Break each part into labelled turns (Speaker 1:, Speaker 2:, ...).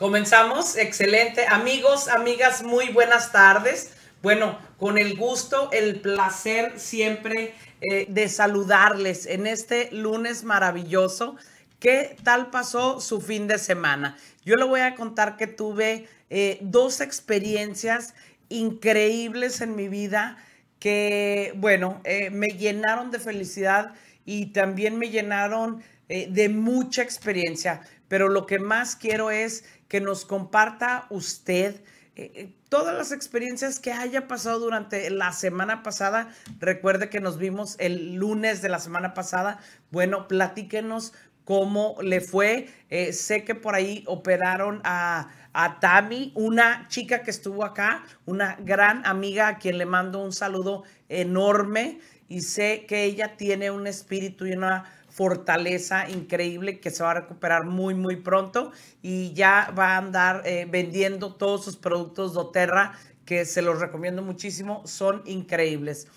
Speaker 1: Comenzamos, excelente. Amigos, amigas, muy buenas tardes. Bueno, con el gusto, el placer siempre eh, de saludarles en este lunes maravilloso. ¿Qué tal pasó su fin de semana? Yo le voy a contar que tuve eh, dos experiencias increíbles en mi vida que, bueno, eh, me llenaron de felicidad y también me llenaron de mucha experiencia. Pero lo que más quiero es que nos comparta usted eh, eh, todas las experiencias que haya pasado durante la semana pasada. Recuerde que nos vimos el lunes de la semana pasada. Bueno, platíquenos cómo le fue. Eh, sé que por ahí operaron a, a Tami, una chica que estuvo acá, una gran amiga a quien le mando un saludo enorme y sé que ella tiene un espíritu y una fortaleza increíble que se va a recuperar muy, muy pronto y ya va a andar eh, vendiendo todos sus productos doTERRA que se los recomiendo muchísimo, son increíbles.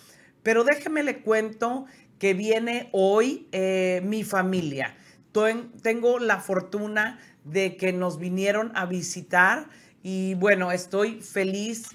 Speaker 1: Pero déjeme le cuento que viene hoy eh, mi familia. Tengo la fortuna de que nos vinieron a visitar y bueno, estoy feliz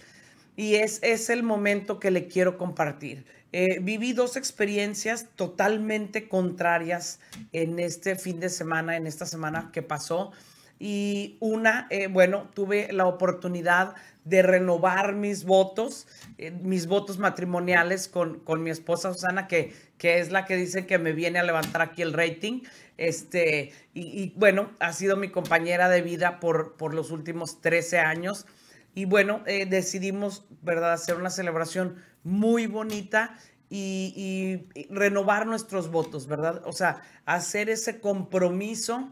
Speaker 1: y es, es el momento que le quiero compartir. Eh, viví dos experiencias totalmente contrarias en este fin de semana, en esta semana que pasó. Y una, eh, bueno, tuve la oportunidad de renovar mis votos, eh, mis votos matrimoniales con, con mi esposa Susana, que, que es la que dice que me viene a levantar aquí el rating. Este, y, bueno, ha sido mi compañera de vida por, por los últimos 13 años. Y bueno, decidimos, ¿verdad?, hacer una celebración muy bonita y, renovar nuestros votos, ¿verdad? O sea, hacer ese compromiso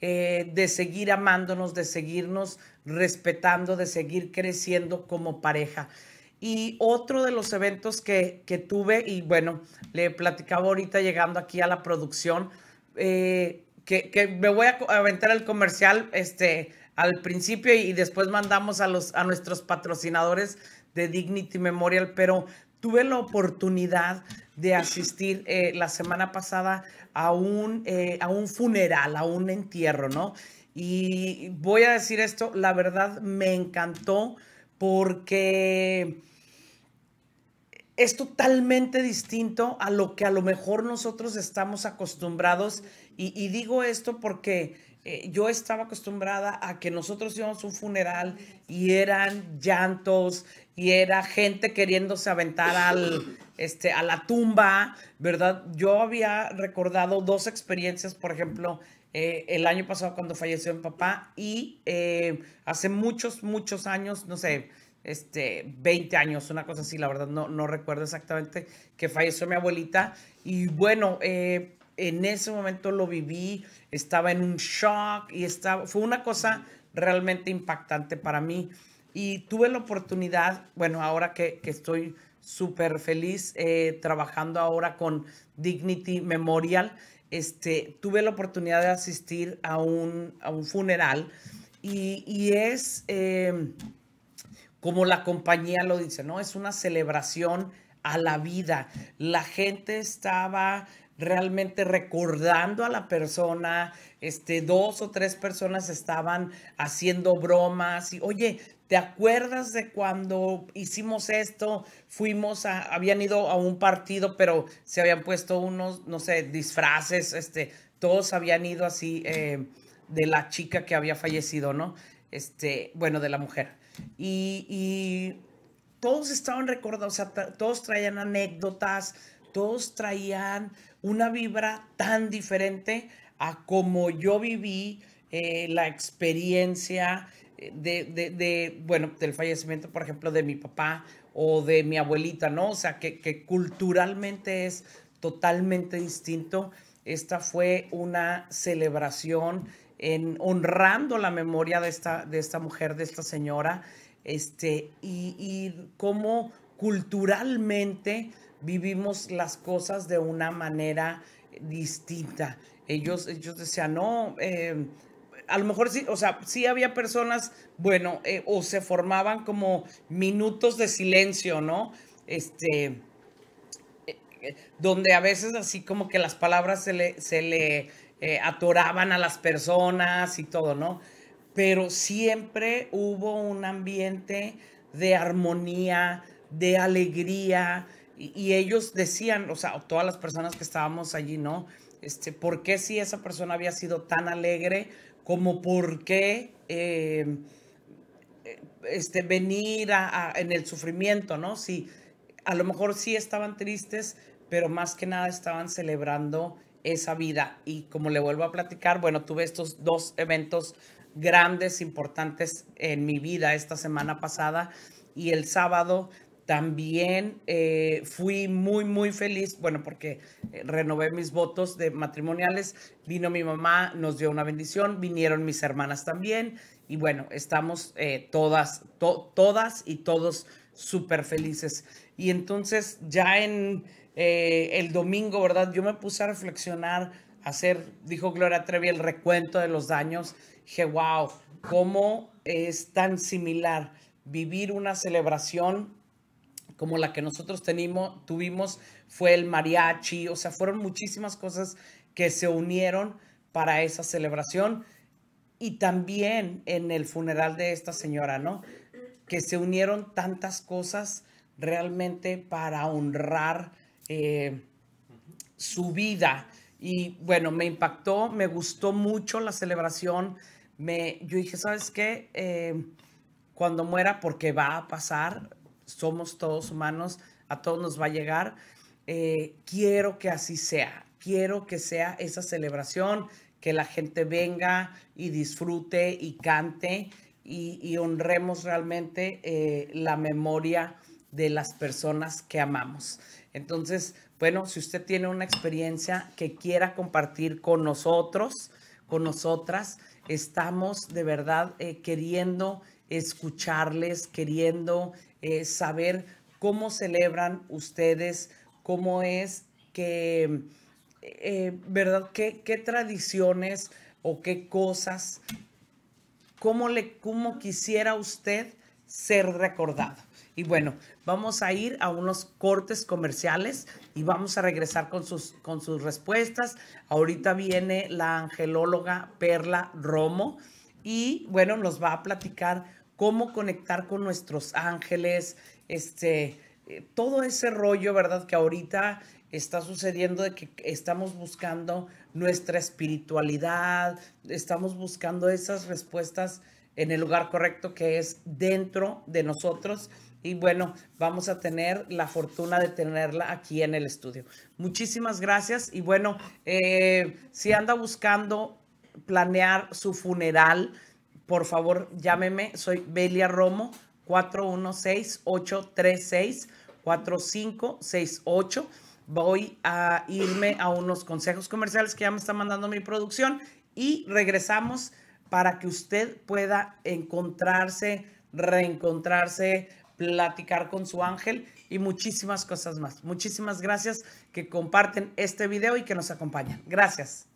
Speaker 1: eh, de seguir amándonos, de seguirnos respetando, de seguir creciendo como pareja. Y otro de los eventos que, que tuve, y bueno, le platicaba ahorita llegando aquí a la producción, eh, que, que, me voy a aventar el comercial este, al principio y, y después mandamos a, los, a nuestros patrocinadores de Dignity Memorial, pero tuve la oportunidad de asistir eh, la semana pasada a un, eh, a un funeral, a un entierro, ¿no? Y voy a decir esto, la verdad me encantó porque es totalmente distinto a lo que a lo mejor nosotros estamos acostumbrados. Y, digo esto porque eh, yo estaba acostumbrada a que nosotros íbamos a un funeral y eran llantos, y era gente queriéndose aventar al, este, a la tumba, ¿verdad? Yo había recordado dos experiencias, por ejemplo, eh, el año pasado cuando falleció mi papá y eh, hace muchos, muchos años, no sé, este, 20 años, una cosa así, la verdad no, no recuerdo exactamente, que falleció mi abuelita. Y bueno, eh, en ese momento lo viví, estaba en un shock y estaba, fue una cosa realmente impactante para mí. Y tuve la oportunidad, bueno, ahora que, estoy súper feliz eh, trabajando ahora con Dignity Memorial, este, tuve la oportunidad de asistir a un, funeral y, es eh, como la compañía lo dice, ¿no? Es una celebración a la vida. La gente estaba realmente recordando a la persona, este, dos o tres personas estaban haciendo bromas y, oye, ¿Te acuerdas de cuando hicimos esto? Fuimos a, habían ido a un partido, pero se habían puesto unos, no sé, disfraces, este, todos habían ido así eh, de la chica que había fallecido, ¿no? Este, bueno, de la mujer. Y, todos estaban recordados, o sea, todos traían anécdotas, todos traían una vibra tan diferente a como yo viví eh, la experiencia de, bueno, del fallecimiento, por ejemplo, de mi papá o de mi abuelita, ¿no? O sea, que, culturalmente es totalmente distinto. Esta fue una celebración en honrando la memoria de esta, de esta mujer, de esta señora, este, y, y cómo culturalmente vivimos las cosas de una manera distinta. Ellos, ellos decían, no, eh, a lo mejor sí, o sea, sí había personas, bueno, eh, o se formaban como minutos de silencio, ¿no? Este, eh, donde a veces así como que las palabras se le, se le eh, atoraban a las personas y todo, ¿no? Pero siempre hubo un ambiente de armonía, de alegría, y, ellos decían, o sea, todas las personas que estábamos allí, ¿no? Este, ¿por qué si esa persona había sido tan alegre, como por qué em, este, venir en el sufrimiento, ¿no? Sí, a lo mejor sí estaban tristes, pero más que nada estaban celebrando esa vida. Y como le vuelvo a platicar, bueno, tuve estos dos eventos grandes, importantes en mi vida esta semana pasada y el sábado también eh, fui muy, muy feliz, bueno, porque eh, renové mis votos de matrimoniales, vino mi mamá, nos dio una bendición, vinieron mis hermanas también, y bueno, estamos eh, todas, todas y todos súper felices. Y entonces ya en el domingo, ¿verdad? Yo me puse a reflexionar, a hacer, dijo Gloria Trevi, el recuento de los daños. Dije, wow, cómo es tan similar vivir una celebración como la que nosotros tuvimos fue el mariachi, o sea, fueron muchísimas cosas que se unieron para esa celebración y también en el funeral de esta señora, ¿no? Que se unieron tantas cosas realmente para honrar eh, su vida. Y bueno, me impactó, me gustó mucho la celebración. Me, yo dije, ¿sabes qué? Eh, cuando muera, porque va a pasar, somos todos humanos, a todos nos va a llegar. Eh, quiero que así sea, quiero que sea esa celebración, que la gente venga y disfrute y cante y, honremos realmente eh, la memoria de las personas que amamos. Entonces, bueno, si usted tiene una experiencia que quiera compartir con nosotros, con nosotras, estamos de verdad eh, queriendo escucharles, queriendo eh, saber cómo celebran ustedes, cómo es que, eh, ¿verdad? ¿Qué, ¿Qué, tradiciones o qué cosas, cómo, le, cómo quisiera usted ser recordado? Y bueno, vamos a ir a unos cortes comerciales y vamos a regresar con sus, con sus respuestas. Ahorita viene la angelóloga Perla Romo y bueno, nos va a platicar cómo conectar con nuestros ángeles, este, eh, todo ese rollo, ¿verdad? Que ahorita está sucediendo de que estamos buscando nuestra espiritualidad, estamos buscando esas respuestas en el lugar correcto que es dentro de nosotros. Y bueno, vamos a tener la fortuna de tenerla aquí en el estudio. Muchísimas gracias. Y bueno, eh, si anda buscando planear su funeral, por favor llámeme. Soy Belia Romo, 416-836-4568. Voy a irme a unos consejos comerciales que ya me está mandando mi producción y regresamos para que usted pueda encontrarse, reencontrarse, platicar con su ángel y muchísimas cosas más. Muchísimas gracias que comparten este video y que nos acompañan. Gracias.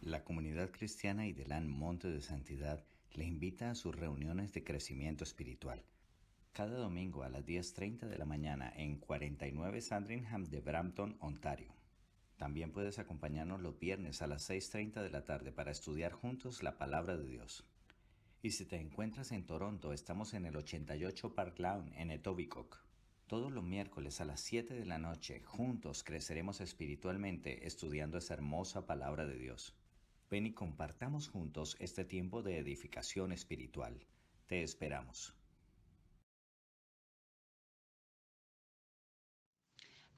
Speaker 1: La comunidad cristiana y Monte de Santidad le invita a sus reuniones de crecimiento espiritual. Cada domingo a las 10.30 de la mañana en 49 Sandringham de Brampton, Ontario. También puedes acompañarnos los viernes a las 6.30 de la tarde para estudiar juntos la palabra de Dios. Y si te encuentras en Toronto, estamos en el 88 Park Lawn en Etobicoke. Todos los miércoles a las 7 de la noche, juntos creceremos espiritualmente estudiando esa hermosa
Speaker 2: palabra de Dios. Ven y compartamos juntos este tiempo de edificación espiritual. Te esperamos.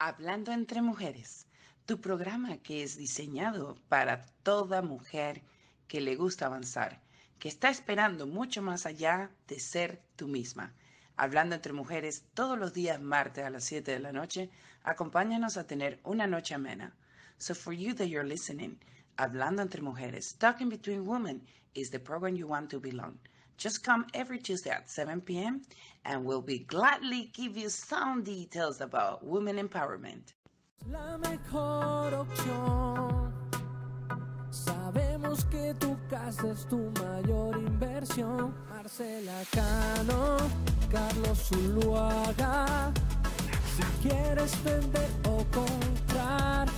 Speaker 1: Hablando entre mujeres, tu programa que es diseñado para toda mujer que le gusta avanzar, que está esperando mucho más allá de ser tú misma. Hablando entre mujeres todos los días martes a las 7 de la noche, acompáñanos a tener una noche amena. So for you that you're listening, Hablando entre Mujeres, Talking Between Women is the program you want to belong. Just come every Tuesday at 7 p.m. and we'll be gladly give you some details about women empowerment. La mejor opción. Sabemos que tu casa es tu mayor inversión. Marcela Cano, Carlos Zuluaga. Si quieres vender o comprar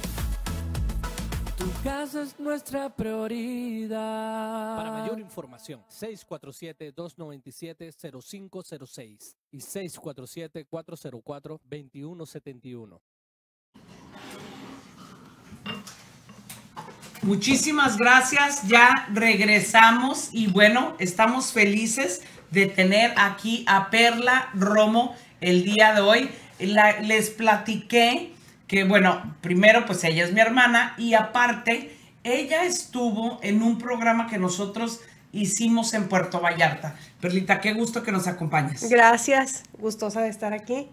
Speaker 1: casa es nuestra prioridad. Para mayor
Speaker 2: información,
Speaker 1: 647-297-0506 y 647-404-2171. Muchísimas gracias, ya regresamos y bueno, estamos felices de tener aquí a Perla Romo el día de hoy. les platiqué que bueno, primero pues ella es mi hermana y aparte ella estuvo en un programa que nosotros hicimos en Puerto Vallarta. Perlita, qué gusto que nos acompañes.
Speaker 2: Gracias, gustosa de estar aquí,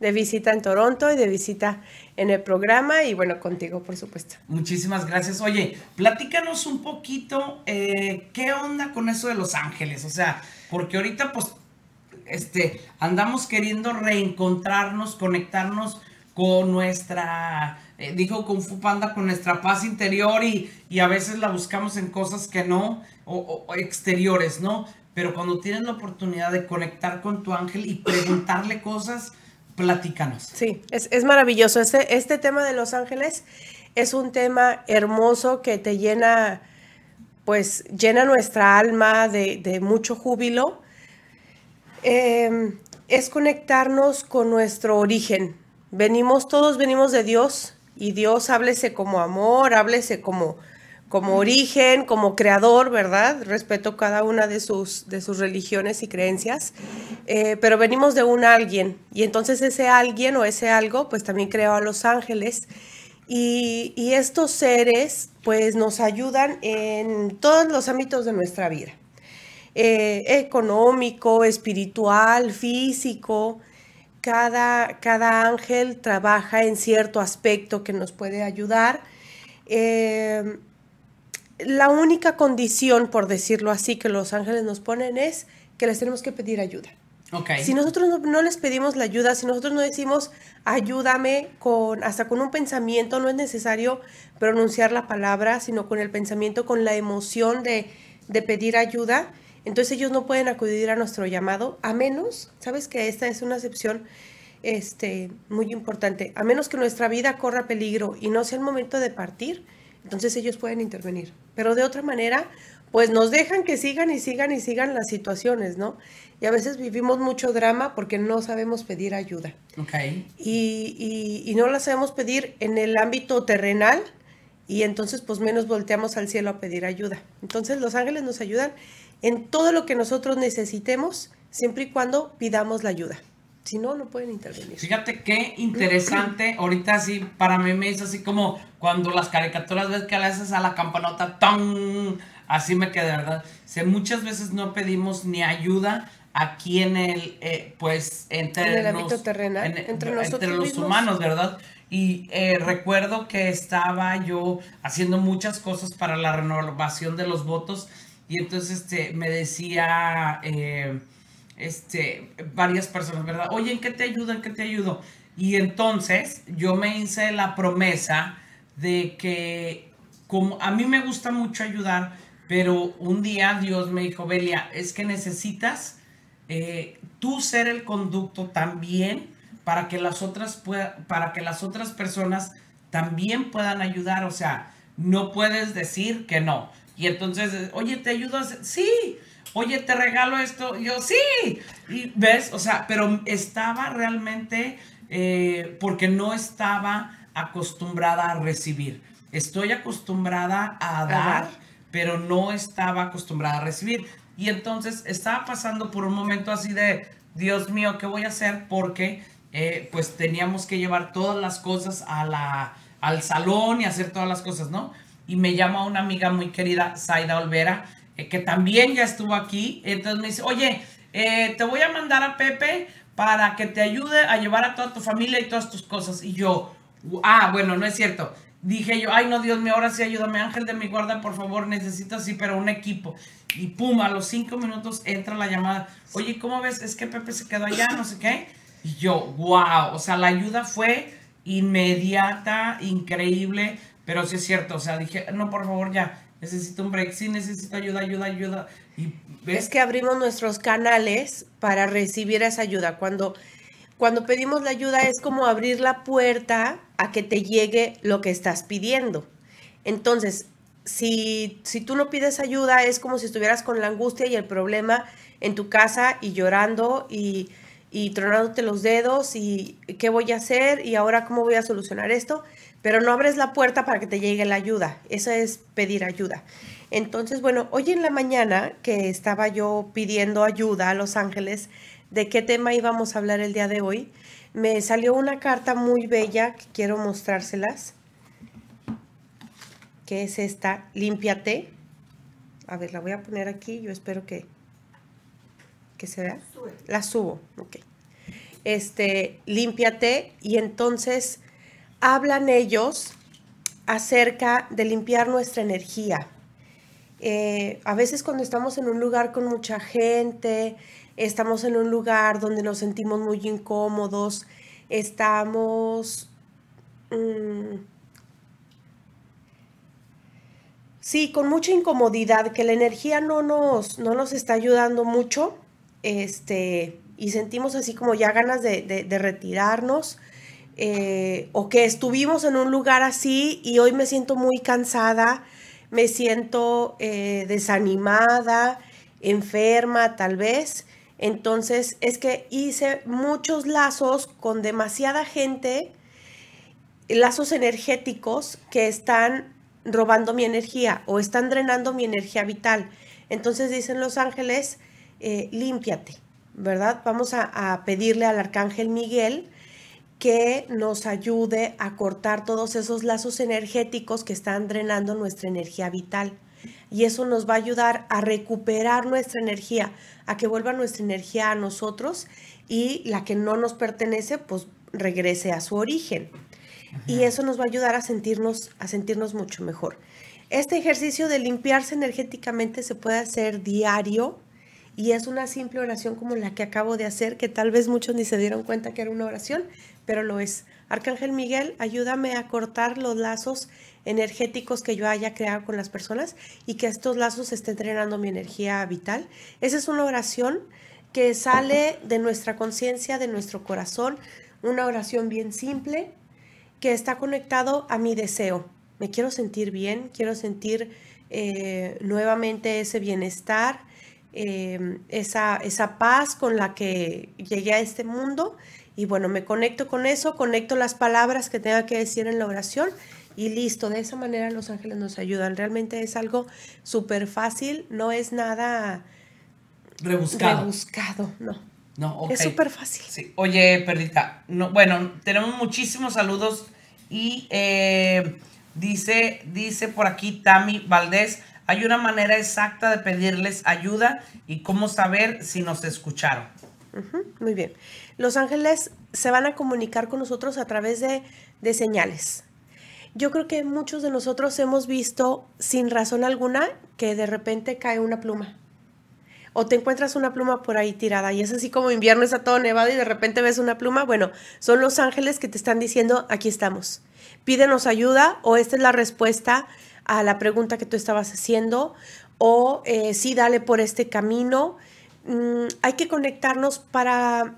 Speaker 2: de visita en Toronto y de visita en el programa y bueno, contigo por supuesto. Muchísimas gracias.
Speaker 1: Oye, platícanos un poquito eh, qué onda con eso de Los Ángeles, o sea, porque ahorita pues este, andamos queriendo reencontrarnos, conectarnos con nuestra, eh, dijo Kung Fu Panda, con nuestra paz interior y, a veces la buscamos en cosas que no, o, exteriores, ¿no? Pero cuando tienes la oportunidad de conectar con tu ángel y preguntarle cosas, platícanos.
Speaker 2: Sí, es, maravilloso. Este, este tema de los ángeles es un tema hermoso que te llena, pues llena nuestra alma de, mucho júbilo. Em, es conectarnos con nuestro origen, Venimos, todos venimos de Dios y Dios háblese como amor, háblese como, origen, como creador, ¿verdad? Respeto cada una de sus, de sus religiones y creencias, eh, pero venimos de un alguien y entonces ese alguien o ese algo pues también creó a los ángeles. Y, estos seres pues nos ayudan en todos los ámbitos de nuestra vida, eh, económico, espiritual, físico, cada, ángel trabaja en cierto aspecto que nos puede ayudar. Eh, la única condición, por decirlo así, que los ángeles nos ponen es que les tenemos que pedir ayuda. Si nosotros no, les pedimos la ayuda, si nosotros no decimos ayúdame con hasta con un pensamiento, no es necesario pronunciar la palabra, sino con el pensamiento, con la emoción de, de pedir ayuda, entonces ellos no pueden acudir a nuestro llamado, a menos, sabes que esta es una excepción este, muy importante, a menos que nuestra vida corra peligro y no sea el momento de partir, entonces ellos pueden intervenir. Pero de otra manera, pues nos dejan que sigan y sigan y sigan las situaciones, ¿no? Y a veces vivimos mucho drama porque no sabemos pedir ayuda. Y, y no la sabemos pedir en el ámbito terrenal y entonces pues menos volteamos al cielo a pedir ayuda. Entonces los ángeles nos ayudan en todo lo que nosotros necesitemos, siempre y cuando pidamos la ayuda. Si no, no pueden intervenir.
Speaker 1: Fíjate qué interesante. Ahorita sí, para mí me hizo así como cuando las caricaturas ves que le haces a la campanota, ¡tom! Así me quedé, ¿verdad? muchas veces no pedimos ni ayuda aquí en el, eh, pues, entre, en el terrenal, entre, nosotros entre los humanos, ¿verdad? Y eh, recuerdo que estaba yo haciendo muchas cosas para la renovación de los votos y entonces este, me decía eh, este, varias personas, ¿verdad? Oye, ¿en qué te ayudo? ¿En qué te ayudo? Y entonces yo me hice la promesa de que como a mí me gusta mucho ayudar, pero un día Dios me dijo, Belia, es que necesitas eh, tú ser el conducto también para que las otras para que las otras personas también puedan ayudar, o sea, no puedes decir que no. Y entonces, oye, ¿te ayudo a hacer, Sí. Oye, ¿te regalo esto? yo, sí. Y ves, o sea, pero estaba realmente eh, porque no estaba acostumbrada a recibir. Estoy acostumbrada a dar, pero no estaba acostumbrada a recibir. Y entonces estaba pasando por un momento así de, Dios mío, ¿qué voy a hacer? Porque eh, pues teníamos que llevar todas las cosas a la, al salón y hacer todas las cosas, ¿no? y me llama una amiga muy querida, Zaida Olvera, eh, que también ya estuvo aquí. Entonces me dice, oye, eh, te voy a mandar a Pepe para que te ayude a llevar a toda tu familia y todas tus cosas. Y yo, ah, bueno, no es cierto. Dije yo, ay no, Dios mío, ahora sí ayúdame, ángel de mi guarda, por favor, necesito así, pero un equipo. Y pum, a los cinco minutos entra la llamada. Oye, ¿cómo ves? Es que Pepe se quedó allá, no sé qué. Y yo, wow, o sea, la ayuda fue inmediata, increíble. Pero sí es cierto, o sea, dije, no, por favor, ya, necesito un break, sí, necesito ayuda, ayuda, ayuda. Y es
Speaker 2: que abrimos nuestros canales para recibir esa ayuda. Cuando, cuando pedimos la ayuda es como abrir la puerta a que te llegue lo que estás pidiendo. Entonces, si, si tú no pides ayuda, es como si estuvieras con la angustia y el problema en tu casa y llorando y, y tronándote los dedos y qué voy a hacer y ahora cómo voy a solucionar esto pero no abres la puerta para que te llegue la ayuda. Eso es pedir ayuda. Entonces, bueno, hoy en la mañana que estaba yo pidiendo ayuda a Los Ángeles de qué tema íbamos a hablar el día de hoy, me salió una carta muy bella que quiero mostrárselas, que es esta, límpiate. A ver, la voy a poner aquí, yo espero que, que se vea. La subo, ok. Este, límpiate y entonces hablan ellos acerca de limpiar nuestra energía. Eh, a veces cuando estamos en un lugar con mucha gente, estamos en un lugar donde nos sentimos muy incómodos, estamos... Mm, sí, con mucha incomodidad, que la energía no nos, está ayudando mucho, este, y sentimos así como ya ganas de retirarnos eh, o que estuvimos en un lugar así y hoy me siento muy cansada, me siento eh, desanimada, enferma tal vez. Entonces es que hice muchos lazos con demasiada gente, lazos energéticos que están robando mi energía o están drenando mi energía vital. Entonces dicen los ángeles, eh, límpiate, ¿verdad? Vamos a pedirle al arcángel Miguel que nos ayude a cortar todos esos lazos energéticos que están drenando nuestra energía vital. Y eso nos va a ayudar a recuperar nuestra energía, a que vuelva nuestra energía a nosotros y la que no nos pertenece, pues regrese a su origen. Y eso nos va a ayudar a sentirnos, a sentirnos mucho mejor. Este ejercicio de limpiarse energéticamente se puede hacer diario, y es una simple oración como la que acabo de hacer, que tal vez muchos ni se dieron cuenta que era una oración, pero lo es. Arcángel Miguel, ayúdame a cortar los lazos energéticos que yo haya creado con las personas y que estos lazos estén entrenando mi energía vital. Esa es una oración que sale de nuestra conciencia, de nuestro corazón, una oración bien simple que está conectado a mi deseo. Me quiero sentir bien, quiero sentir eh, nuevamente ese bienestar, eh, esa paz con la que llegué a este mundo y bueno, me conecto con eso, conecto las palabras que tenga que decir en la oración y listo. De esa manera los ángeles nos ayudan. Realmente es algo súper fácil, no es nada
Speaker 1: rebuscado. no. No, Es súper fácil. Oye, Perdita, no, bueno, tenemos muchísimos saludos y eh, dice, dice por aquí Tami Valdés, hay una manera exacta de pedirles ayuda y cómo saber si nos escucharon.
Speaker 2: Muy bien. Los ángeles se van a comunicar con nosotros a través de, señales. Yo creo que muchos de nosotros hemos visto sin razón alguna que de repente cae una pluma o te encuentras una pluma por ahí tirada y es así como invierno está todo nevado y de repente ves una pluma, bueno, son los ángeles que te están diciendo, aquí estamos, pídenos ayuda o esta es la respuesta a la pregunta que tú estabas haciendo o eh, sí, dale por este camino Mm, hay que conectarnos para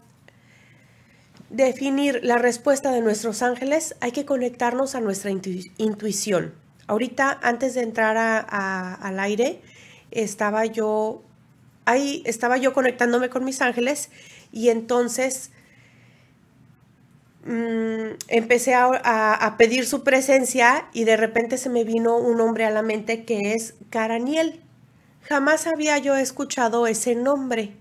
Speaker 2: definir la respuesta de nuestros ángeles, hay que conectarnos a nuestra intuición. Ahorita, antes de entrar al aire, estaba yo ahí estaba yo conectándome con mis ángeles y entonces mm, empecé a, pedir su presencia y de repente se me vino un hombre a la mente que es Caraniel. Jamás había yo escuchado ese nombre.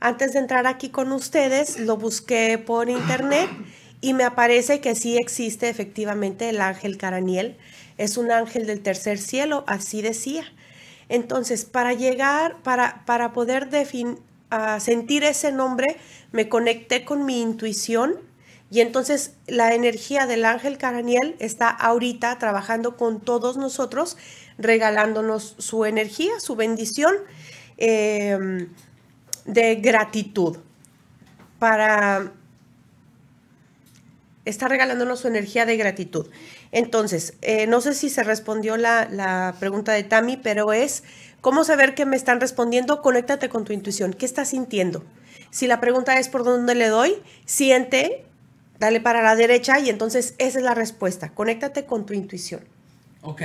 Speaker 2: Antes de entrar aquí con ustedes, lo busqué por internet y me aparece que sí existe efectivamente el ángel Caraniel. Es un ángel del tercer cielo, así decía. Entonces, para llegar, para, para poder ah, sentir ese nombre, me conecté con mi intuición y entonces la energía del ángel Caraniel está ahorita trabajando con todos nosotros regalándonos su energía, su bendición em, de gratitud para está regalándonos su energía de gratitud. Entonces, eh, no sé si se respondió la, la, pregunta de Tami, pero es, ¿cómo saber que me están respondiendo? Conéctate con tu intuición. ¿Qué estás sintiendo? Si la pregunta es por dónde le doy, siente, dale para la derecha y entonces esa es la respuesta. Conéctate con tu intuición. Ok,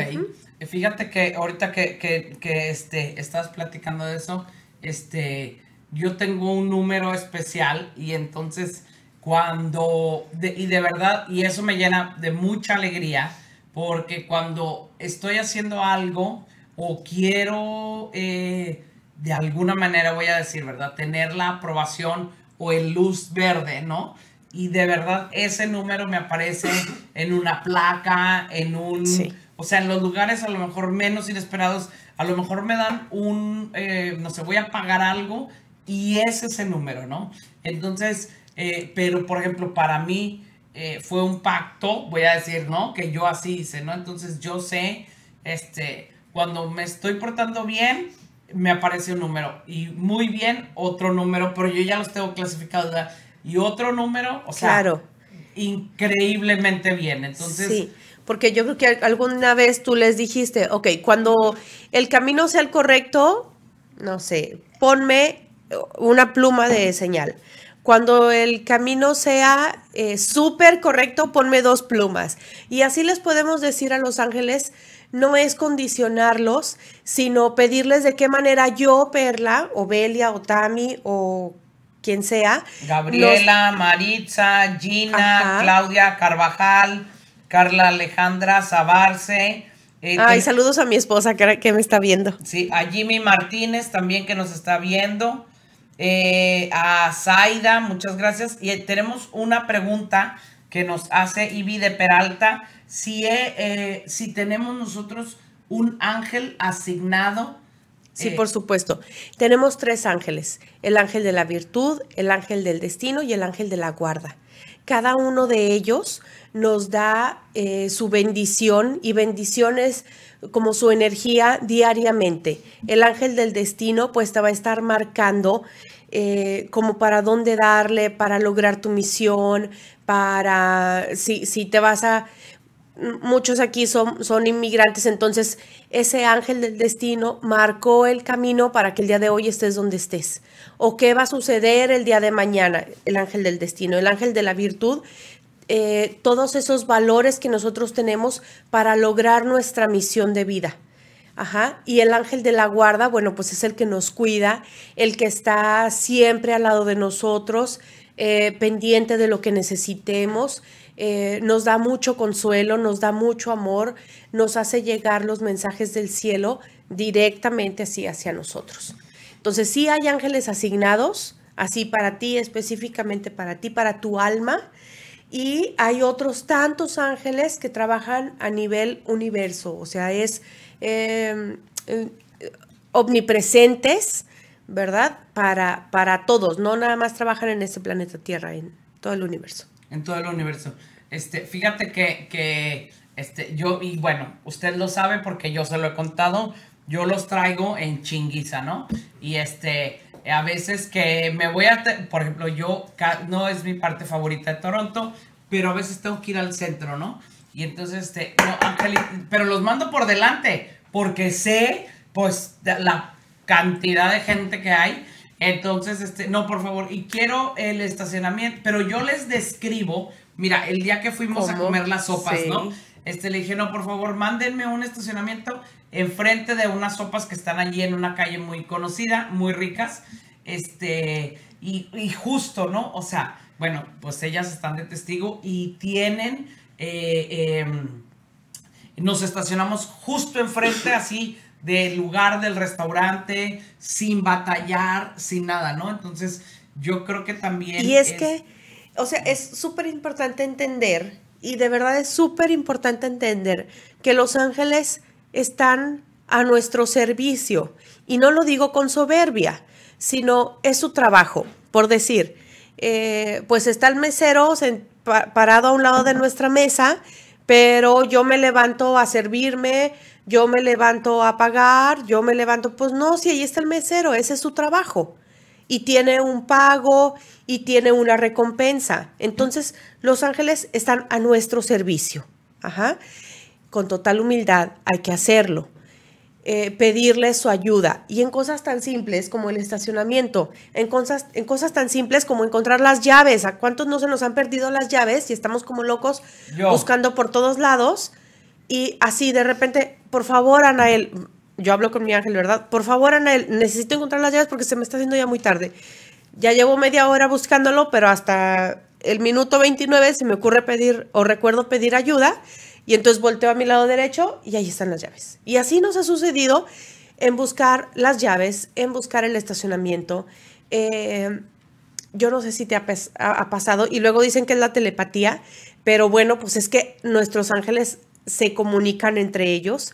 Speaker 1: fíjate que ahorita que, que, este, estás platicando de eso, este, yo tengo un número especial y entonces cuando, y de verdad, y eso me llena de mucha alegría, porque cuando estoy haciendo algo o quiero, eh, de alguna manera voy a decir, ¿verdad? Tener la aprobación o el luz verde, ¿no? Y de verdad ese número me aparece en una placa, en un... O sea, en los lugares a lo mejor menos inesperados, a lo mejor me dan un, eh, no sé, voy a pagar algo y ese es el número, ¿no? Entonces, eh, pero por ejemplo, para mí eh, fue un pacto, voy a decir, ¿no? Que yo así hice, ¿no? Entonces yo sé, este, cuando me estoy portando bien, me aparece un número y muy bien otro número, pero yo ya los tengo clasificados, ¿verdad? Y otro número, o sea, increíblemente bien. Entonces, sí.
Speaker 2: Porque yo creo que alguna vez tú les dijiste, ok, cuando el camino sea el correcto, no sé, ponme eh, una pluma de señal. Cuando el camino sea eh, súper correcto, ponme dos plumas. Y así les podemos decir a los ángeles, no es condicionarlos, sino pedirles de qué manera yo, Perla, o Belia, o Tami, o quien sea. Gabriela,
Speaker 1: Maritza, Gina, Claudia, Carvajal, Carla Alejandra Sabarce, eh, Ay,
Speaker 2: saludos a mi esposa que, me está viendo.
Speaker 1: Sí, a Jimmy Martínez también que nos está viendo. Eh, a Zaida, muchas gracias. Y eh, tenemos una pregunta que nos hace Ibi de Peralta. Si, si tenemos nosotros un
Speaker 2: ángel asignado. Sí, por supuesto. Tenemos tres ángeles. El ángel de la virtud, el ángel del destino y el ángel de la guarda cada uno de ellos nos da eh, su bendición y bendiciones como su energía diariamente. El ángel del destino pues te va a estar marcando eh, como para dónde darle, para lograr tu misión, para si te vas a muchos aquí son, son inmigrantes, entonces ese ángel del destino marcó el camino para que el día de hoy estés donde estés. O qué va a suceder el día de mañana, el ángel del destino, el ángel de la virtud, eh, todos esos valores que nosotros tenemos para lograr nuestra misión de vida. Ajá. Y el ángel de la guarda, bueno, pues es el que nos cuida, el que está siempre al lado de nosotros, eh, pendiente de lo que necesitemos. Eh, nos da mucho consuelo, nos da mucho amor, nos hace llegar los mensajes del cielo directamente así hacia nosotros. Entonces sí hay ángeles asignados, así para ti, específicamente para ti, para tu alma, y hay otros tantos ángeles que trabajan a nivel universo, o sea, es em, eh, omnipresentes, ¿verdad? Para, para todos, no nada más trabajan en este planeta Tierra, en todo el universo
Speaker 1: en todo el universo. Este, fíjate que, que este, yo, y bueno, usted lo sabe porque yo se lo he contado, yo los traigo en chinguiza, ¿no? Y este, a veces que me voy a, por ejemplo, yo, no es mi parte favorita de Toronto, pero a veces tengo que ir al centro, ¿no? Y entonces, este, pero los mando por delante, porque sé, pues, la cantidad de gente que hay entonces, este, no, por favor, y quiero el estacionamiento, pero yo les describo, mira, el día que fuimos a comer las sopas, ¿no? Este, le dije, no, por favor, mándenme un estacionamiento enfrente de unas sopas que están allí en una calle muy conocida, muy ricas, este, y, justo, ¿no? O sea, bueno, pues ellas están de testigo y tienen, eh, em, nos estacionamos justo enfrente, así, del lugar del restaurante sin batallar, sin nada, ¿no? Entonces, yo creo que también... Y es, que,
Speaker 2: o sea, es súper importante entender, y de verdad es súper importante entender, que los ángeles están a nuestro servicio. Y no lo digo con soberbia, sino es su trabajo, por decir. Eh, pues está el mesero parado a un lado de nuestra mesa, pero yo me levanto a servirme, yo me levanto a pagar, yo me levanto, pues no, si ahí está el mesero, ese es su trabajo. Y tiene un pago y tiene una recompensa. Entonces, los ángeles están a nuestro servicio. Ajá. Con total humildad hay que hacerlo. Eh, pedirles su ayuda. Y en cosas tan simples como el estacionamiento, en cosas, en cosas tan simples como encontrar las llaves. ¿A cuántos no se nos han perdido las llaves y estamos como locos buscando por todos lados? Y así de repente, por favor, Anael, yo hablo con mi ángel, ¿verdad? Por favor, Anael, necesito encontrar las llaves porque se me está haciendo ya muy tarde. Ya llevo media hora buscándolo, pero hasta el minuto 29 se me ocurre pedir o recuerdo pedir ayuda y entonces volteo a mi lado derecho y ahí están las llaves. Y así nos ha sucedido en buscar las llaves, en buscar el estacionamiento. Eh, yo no sé si te ha, pasado y luego dicen que es la telepatía, pero bueno, pues es que nuestros ángeles se comunican entre ellos.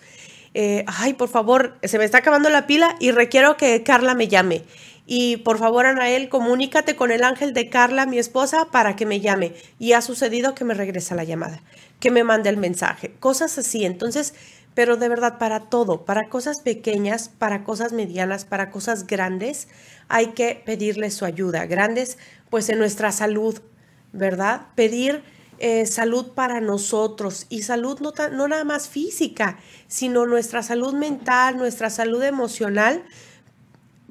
Speaker 2: Eh, ay, por favor, se me está acabando la pila y requiero que Carla me llame. Y por favor, Anael, comunícate con el ángel de Carla, mi esposa, para que me llame. Y ha sucedido que me regresa la llamada, que me mande el mensaje, cosas así. Entonces, pero de verdad, para todo, para cosas pequeñas, para cosas medianas, para cosas grandes, hay que pedirle su ayuda. Grandes, pues en nuestra salud, ¿verdad? Pedir eh, salud para nosotros y salud no, no nada más física, sino nuestra salud mental, nuestra salud emocional,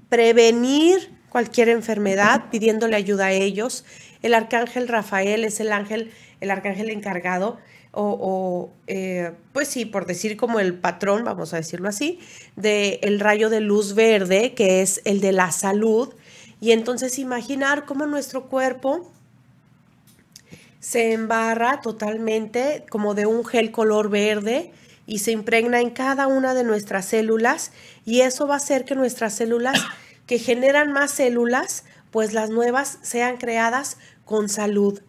Speaker 2: prevenir cualquier enfermedad pidiéndole ayuda a ellos. El arcángel Rafael es el ángel, el arcángel encargado o, eh, pues sí, por decir como el patrón, vamos a decirlo así, del el rayo de luz verde, que es el de la salud. Y entonces imaginar cómo nuestro cuerpo se embarra totalmente como de un gel color verde y se impregna en cada una de nuestras células y eso va a hacer que nuestras células que generan más células, pues las nuevas sean creadas con salud.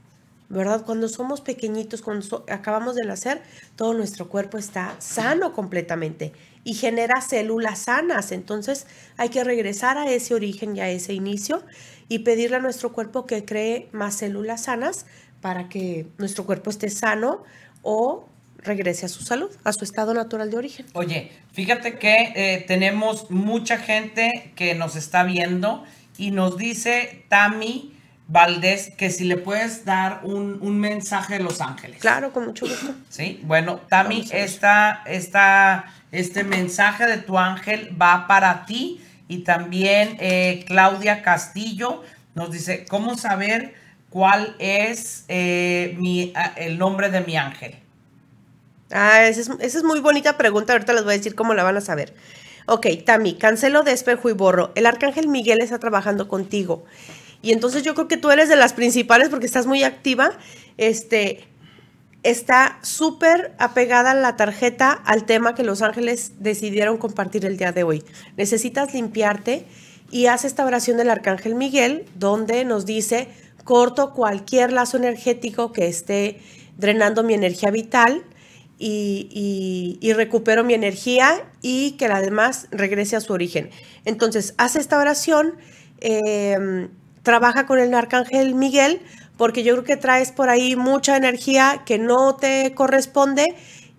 Speaker 2: ¿Verdad? Cuando somos pequeñitos, cuando acabamos de nacer, todo nuestro cuerpo está sano completamente y genera células sanas. Entonces hay que regresar a ese origen y a ese inicio y pedirle a nuestro cuerpo que cree más células sanas para que nuestro cuerpo esté sano o regrese a su salud, a su estado natural de origen. Oye,
Speaker 1: fíjate que eh, tenemos mucha gente que nos está viendo y nos dice Tami Valdés que si le puedes dar un, mensaje de Los Ángeles. Claro, con mucho gusto. Sí, bueno, Tami, esta, este mensaje de tu ángel va para ti y también eh, Claudia Castillo nos dice, ¿cómo saber? ¿Cuál es eh, mi, ah, el nombre de mi ángel?
Speaker 2: Ah, esa es, muy bonita pregunta. Ahorita les voy a decir cómo la van a saber. Ok, Tami, cancelo, espejo y borro. El arcángel Miguel está trabajando contigo. Y entonces yo creo que tú eres de las principales porque estás muy activa. Este, está súper apegada la tarjeta al tema que los ángeles decidieron compartir el día de hoy. Necesitas limpiarte y haz esta oración del arcángel Miguel donde nos dice corto cualquier lazo energético que esté drenando mi energía vital y, recupero mi energía y que la demás regrese a su origen. Entonces, haz esta oración, em, trabaja con el arcángel Miguel, porque yo creo que traes por ahí mucha energía que no te corresponde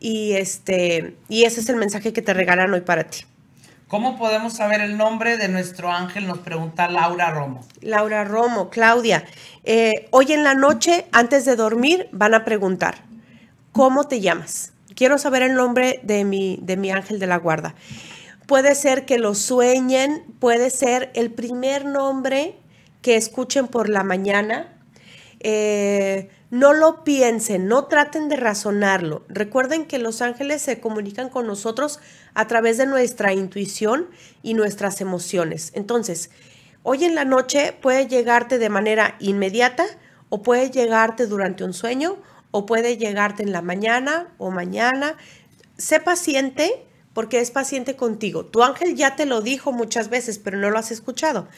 Speaker 2: y, este, y ese es el mensaje que te regalan hoy para ti.
Speaker 1: ¿Cómo podemos saber el nombre de nuestro ángel? Nos pregunta Laura Romo.
Speaker 2: Laura Romo, Claudia. Eh, hoy en la noche, antes de dormir, van a preguntar, ¿cómo te llamas? Quiero saber el nombre de mi, de mi ángel de la guarda. Puede ser que lo sueñen, puede ser el primer nombre que escuchen por la mañana. Eh, no lo piensen, no traten de razonarlo. Recuerden que los ángeles se comunican con nosotros a través de nuestra intuición y nuestras emociones. Entonces, hoy en la noche puede llegarte de manera inmediata o puede llegarte durante un sueño o puede llegarte en la mañana o mañana. Sé paciente porque es paciente contigo. Tu ángel ya te lo dijo muchas veces, pero no lo has escuchado.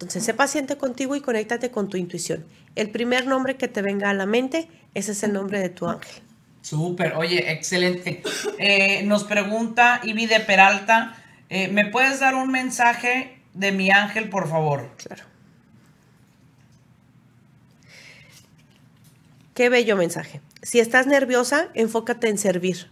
Speaker 2: Entonces, sé paciente contigo y conéctate con tu intuición. El primer nombre que te venga a la mente, ese es el nombre de tu ángel.
Speaker 1: Súper, oye, excelente. Eh, nos pregunta Ibi de Peralta, eh, ¿me puedes dar un mensaje de mi ángel, por favor? Claro.
Speaker 2: Qué bello mensaje. Si estás nerviosa, enfócate en servir.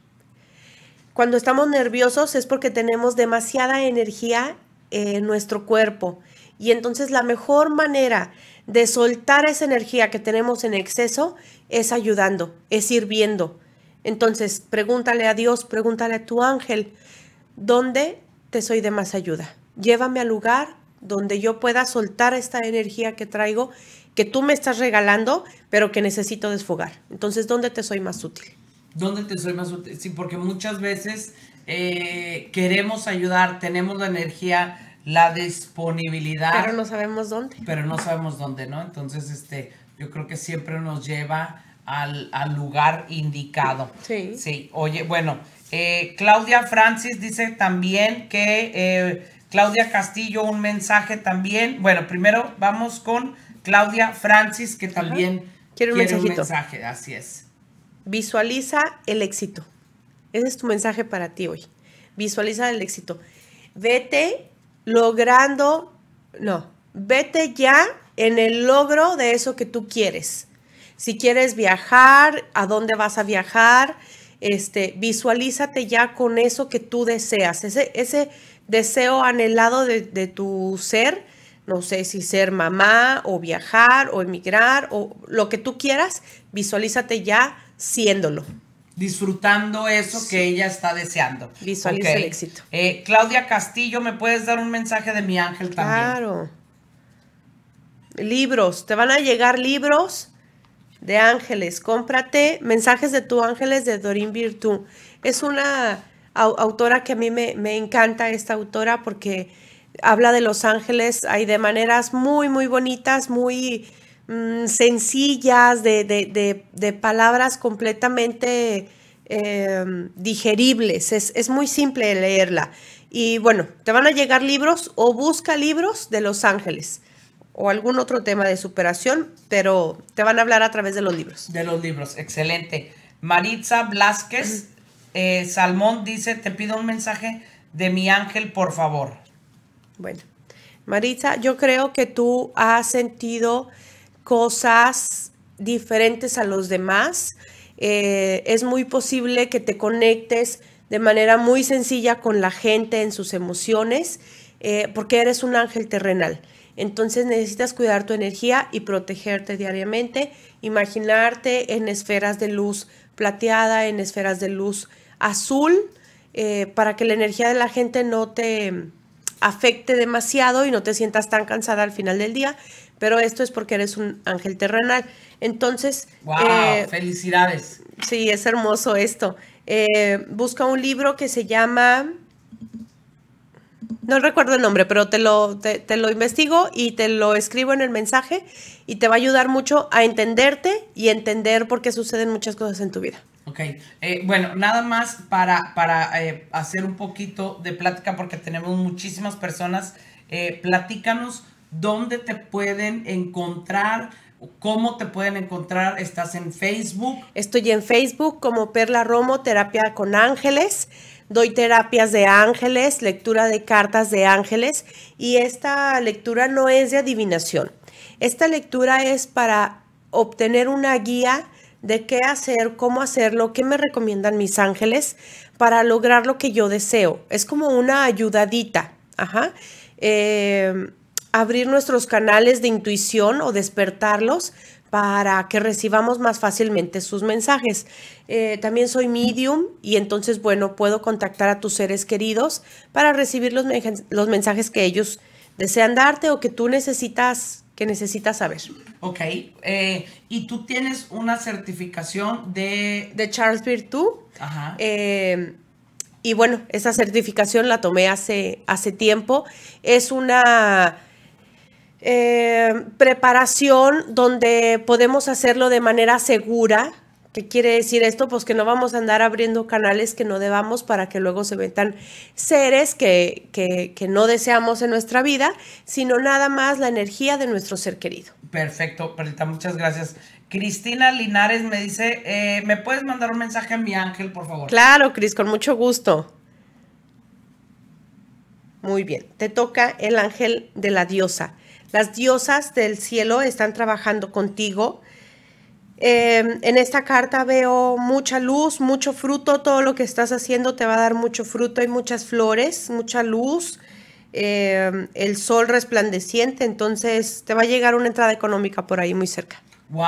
Speaker 2: Cuando estamos nerviosos es porque tenemos demasiada energía en nuestro cuerpo y entonces la mejor manera de soltar esa energía que tenemos en exceso es ayudando, es sirviendo. Entonces, pregúntale a Dios, pregúntale a tu ángel, ¿dónde te soy de más ayuda? Llévame al lugar donde yo pueda soltar esta energía que traigo, que tú me estás regalando, pero que necesito desfogar. Entonces, ¿dónde te soy más útil?
Speaker 1: ¿Dónde te soy más útil? Sí, porque muchas veces eh, queremos ayudar, tenemos la energía la disponibilidad. Pero no
Speaker 2: sabemos dónde. Pero no
Speaker 1: sabemos dónde, ¿no? Entonces, este, yo creo que siempre nos lleva al, lugar indicado. Sí. Sí, oye, bueno, eh, Claudia Francis dice también que eh, Claudia Castillo, un mensaje también. Bueno, primero vamos con Claudia Francis, que también quiere, un, quiere un mensaje, así es.
Speaker 2: Visualiza el éxito. Ese es tu mensaje para ti hoy. Visualiza el éxito. Vete logrando, no, vete ya en el logro de eso que tú quieres. Si quieres viajar, a dónde vas a viajar, este, visualízate ya con eso que tú deseas, ese, ese deseo anhelado de, de tu ser, no sé si ser mamá o viajar o emigrar o lo que tú quieras, visualízate ya siéndolo
Speaker 1: disfrutando eso que ella está deseando. Visualiza el éxito. Eh, Claudia Castillo, ¿me puedes dar un mensaje de mi ángel también?
Speaker 2: Claro. Libros, te van a llegar libros de ángeles. Cómprate mensajes de tu ángeles de Dorín Virtú. Es una autora que a mí me, me encanta esta autora porque habla de los ángeles, hay de maneras muy, muy bonitas, muy Mm, sencillas, de, palabras completamente em, digeribles. Es, muy simple leerla. Y bueno, te van a llegar libros o busca libros de Los Ángeles o algún otro tema de superación, pero te van a hablar a través de los libros. De los
Speaker 1: libros, excelente. Maritza Blasquez, eh, Salmón dice, te pido un mensaje de mi ángel, por favor.
Speaker 2: Bueno, Maritza, yo creo que tú has sentido cosas diferentes a los demás. Eh, es muy posible que te conectes de manera muy sencilla con la gente en sus emociones, eh, porque eres un ángel terrenal. Entonces necesitas cuidar tu energía y protegerte diariamente, imaginarte en esferas de luz plateada, en esferas de luz azul, eh, para que la energía de la gente no te afecte demasiado y no te sientas tan cansada al final del día. Pero esto es porque eres un ángel terrenal. Entonces. ¡Wow! Eh, ¡Felicidades! Sí, es hermoso esto. Eh, busca un libro que se llama. No recuerdo el nombre, pero te lo, te, lo investigo y te lo escribo en el mensaje y te va a ayudar mucho a entenderte y entender por qué suceden muchas cosas en tu vida. Ok,
Speaker 1: eh, bueno, nada más para, para hacer un poquito de plática porque tenemos muchísimas personas. platícanos dónde te pueden encontrar. ¿Cómo te pueden encontrar? ¿Estás en Facebook?
Speaker 2: Estoy en Facebook como Perla Romo, Terapia con Ángeles. Doy terapias de ángeles, lectura de cartas de ángeles y esta lectura no es de adivinación. Esta lectura es para obtener una guía de qué hacer, cómo hacerlo, qué me recomiendan mis ángeles para lograr lo que yo deseo. Es como una ayudadita. Ajá. Eh, abrir nuestros canales de intuición o despertarlos para que recibamos más fácilmente sus mensajes. Eh, también soy medium y entonces, bueno, puedo contactar a tus seres queridos para recibir los, mensajes que ellos desean darte o que tú necesitas, que necesitas saber. Ok, eh, y tú tienes una certificación de... De Charles Virtue. Ajá. Eh, y bueno, esa certificación la tomé hace, hace tiempo. Es una eh, preparación donde podemos hacerlo de manera segura. ¿Qué quiere decir esto? Pues que no vamos a andar abriendo canales que no debamos para que luego se metan seres que, que, no deseamos en nuestra vida, sino nada más la energía de nuestro ser querido.
Speaker 1: Perfecto, Perlita, muchas gracias. Cristina Linares me dice, eh, ¿me puedes mandar un mensaje a mi ángel, por favor?
Speaker 2: Claro, Cris, con mucho gusto. Muy bien, te toca el ángel de la diosa. Las diosas del cielo están trabajando contigo. Eh, en esta carta veo mucha luz, mucho fruto, todo lo que estás haciendo te va a dar mucho fruto, hay muchas flores, mucha luz, eh, el sol resplandeciente, entonces te va a llegar una entrada económica por ahí muy cerca.
Speaker 1: ¡Wow!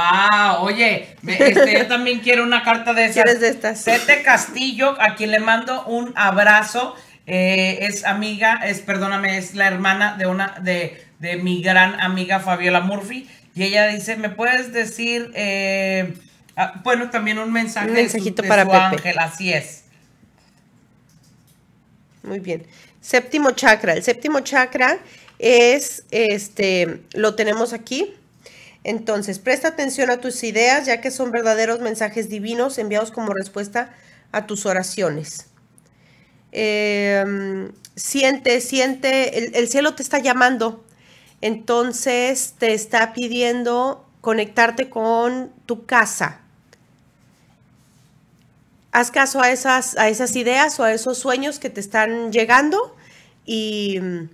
Speaker 1: Oye, este, yo también quiero una carta
Speaker 2: de esas. ¿Quieres de estas? Tete
Speaker 1: Castillo, a quien le mando un abrazo, eh, es amiga, es, perdóname, es la hermana de una, de de mi gran amiga Fabiola Murphy. Y ella dice, ¿me puedes decir, eh, ah, bueno, también un mensaje un mensajito para así es.
Speaker 2: Muy bien. Séptimo chakra. El séptimo chakra es, este, lo tenemos aquí. Entonces, presta atención a tus ideas, ya que son verdaderos mensajes divinos enviados como respuesta a tus oraciones. Em, siente, siente, el cielo te está llamando entonces te está pidiendo conectarte con tu casa. Haz caso a esas, a esas ideas o a esos sueños que te están llegando y mm,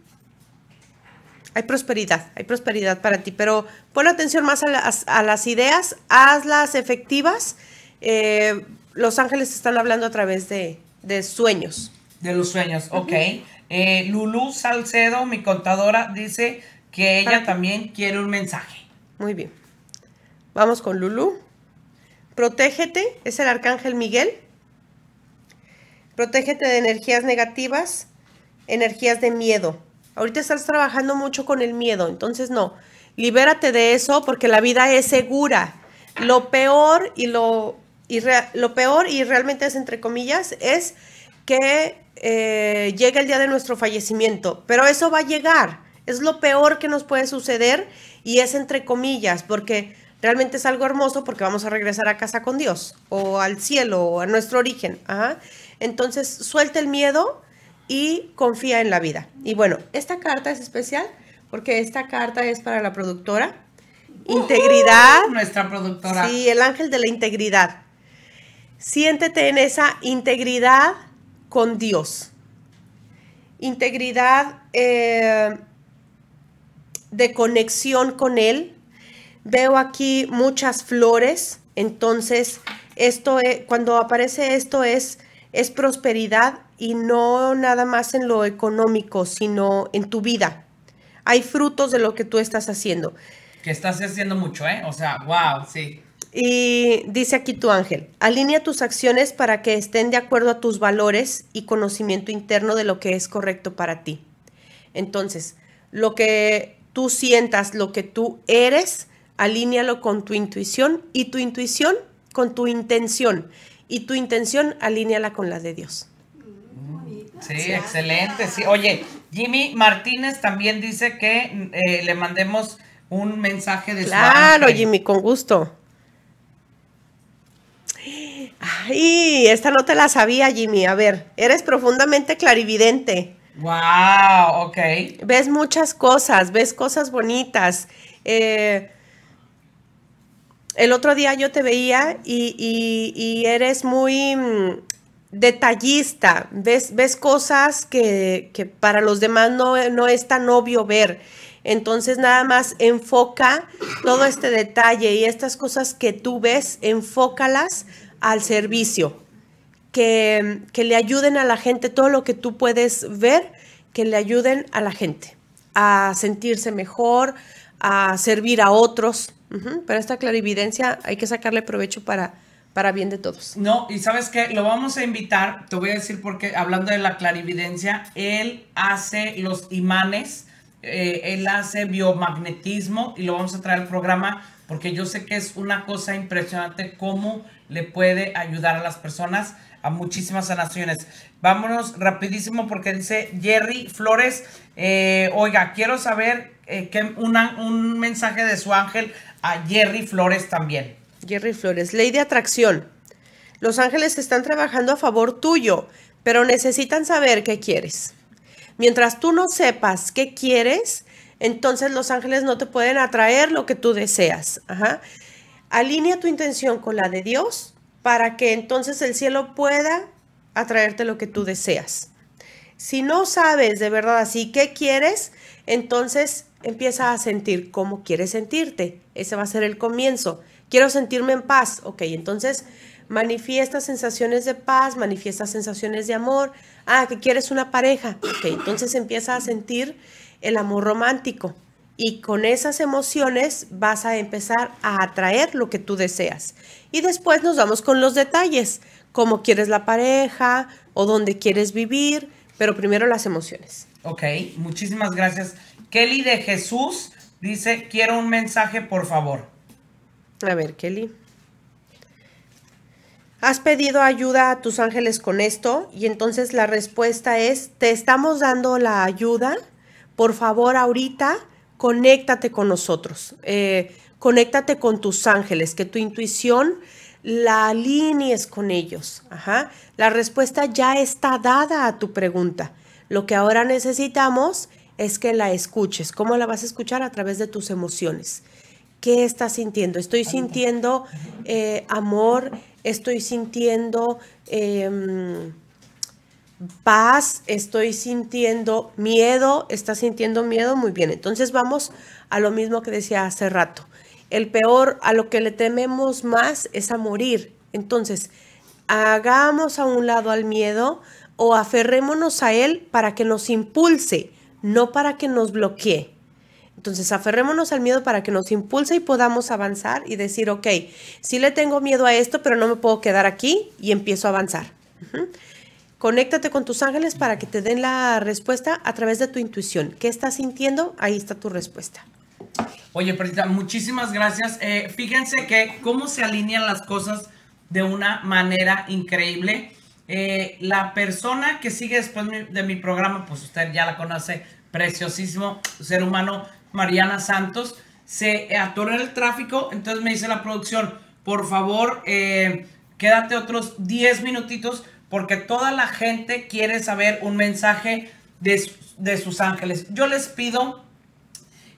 Speaker 2: hay prosperidad, hay prosperidad para ti, pero pon atención más a las, a las ideas, hazlas efectivas. Eh, los ángeles están hablando a través de, sueños.
Speaker 1: De los sueños, ok. Eh, Lulu Salcedo, mi contadora, dice, que ella también quiere un
Speaker 2: mensaje. Muy bien. Vamos con Lulu. Protégete, es el arcángel Miguel. Protégete de energías negativas, energías de miedo. Ahorita estás trabajando mucho con el miedo, entonces no. Libérate de eso porque la vida es segura. Lo peor y lo, lo peor y realmente es entre comillas es que llega eh, llegue el día de nuestro fallecimiento, pero eso va a llegar. Es lo peor que nos puede suceder y es entre comillas, porque realmente es algo hermoso porque vamos a regresar a casa con Dios o al cielo o a nuestro origen. Entonces, suelta el miedo y confía en la vida. Y bueno, esta carta es especial porque esta carta es para la productora. Integridad.
Speaker 1: nuestra productora. Sí,
Speaker 2: el ángel de la integridad. Siéntete en esa integridad con Dios. Integridad eh, de conexión con Él. Veo aquí muchas flores, entonces esto e, cuando aparece esto es, es prosperidad y no nada más en lo económico, sino en tu vida. Hay frutos de lo que tú estás haciendo.
Speaker 1: Que estás haciendo mucho, ¿eh? O sea, wow, sí.
Speaker 2: Y dice aquí tu ángel, alinea tus acciones para que estén de acuerdo a tus valores y conocimiento interno de lo que es correcto para ti. Entonces, lo que tú sientas lo que tú eres, alínealo con tu intuición y tu intuición con tu intención y tu intención alíneala con la de Dios.
Speaker 1: Sí, excelente. Oye, Jimmy Martínez también dice que eh, le mandemos un mensaje de Claro, Jimmy,
Speaker 2: con gusto. Ay, esta no te la sabía, Jimmy. A ver, eres profundamente clarividente. Wow, ok. Ves muchas cosas, ves cosas bonitas. Eh, el otro día yo te veía y, eres muy mm, detallista, ves, cosas que, para los demás no, no es tan obvio ver. Entonces nada más enfoca todo este detalle y estas cosas que tú ves, enfócalas al servicio que, le ayuden a la gente, todo lo que tú puedes ver, que le ayuden a la gente a sentirse mejor, a servir a otros. Pero esta clarividencia hay que sacarle provecho para, para bien de todos.
Speaker 1: No, y sabes qué, lo vamos a invitar, te voy a decir porque hablando de la clarividencia, él hace los imanes, eh, él hace biomagnetismo y lo vamos a traer al programa porque yo sé que es una cosa impresionante cómo le puede ayudar a las personas a muchísimas sanaciones. Vámonos rapidísimo porque dice Jerry Flores, eh, oiga, quiero saber eh, que un mensaje
Speaker 2: de su ángel a Jerry Flores también. Jerry Flores, ley de atracción. Los ángeles están trabajando a favor tuyo, pero necesitan saber qué quieres. Mientras tú no sepas qué quieres, entonces los ángeles no te pueden atraer lo que tú deseas. Alinea tu intención con la de Dios para que entonces el cielo pueda atraerte lo que tú deseas. Si no sabes de verdad así qué quieres, entonces empieza a sentir cómo quieres sentirte. Ese va a ser el comienzo. Quiero sentirme en paz. Ok, entonces manifiesta sensaciones de paz, manifiesta sensaciones de amor. Ah, que quieres una pareja. Ok, entonces empieza a sentir el amor romántico y con esas emociones vas a empezar a atraer lo que tú deseas. Y después nos vamos con los detalles, cómo quieres la pareja o dónde quieres vivir, pero primero las emociones.
Speaker 1: Ok, muchísimas gracias. Kelly de Jesús dice, quiero un mensaje, por favor.
Speaker 2: A ver, Kelly. ¿Has pedido ayuda a tus ángeles con esto? Y entonces la respuesta es, te estamos dando la ayuda. Por favor, ahorita conéctate con nosotros, eh, conéctate con tus ángeles, que tu intuición la alinees con ellos. Ajá. La respuesta ya está dada a tu pregunta. Lo que ahora necesitamos es que la escuches. ¿Cómo la vas a escuchar? A través de tus emociones. ¿Qué estás sintiendo? Estoy sintiendo eh, amor, estoy sintiendo... Em, paz, estoy sintiendo miedo, está sintiendo miedo, muy bien. Entonces vamos a lo mismo que decía hace rato. El peor, a lo que le tememos más es a morir. Entonces, hagamos a un lado al miedo o aferrémonos a él para que nos impulse, no para que nos bloquee. Entonces, aferrémonos al miedo para que nos impulse y podamos avanzar y decir, ok, sí le tengo miedo a esto, pero no me puedo quedar aquí y empiezo a avanzar. Conéctate con tus ángeles para que te den la respuesta a través de tu intuición. ¿Qué estás sintiendo? Ahí está tu respuesta.
Speaker 1: Oye, Perita, muchísimas gracias. Eh, fíjense que cómo se alinean las cosas de una manera increíble. Eh, la persona que sigue después de mi programa, pues usted ya la conoce, preciosísimo ser humano, Mariana Santos, se atoró en el tráfico, entonces me dice la producción, por favor, eh, quédate otros 10 minutitos porque toda la gente quiere saber un mensaje de, sus ángeles. Yo les pido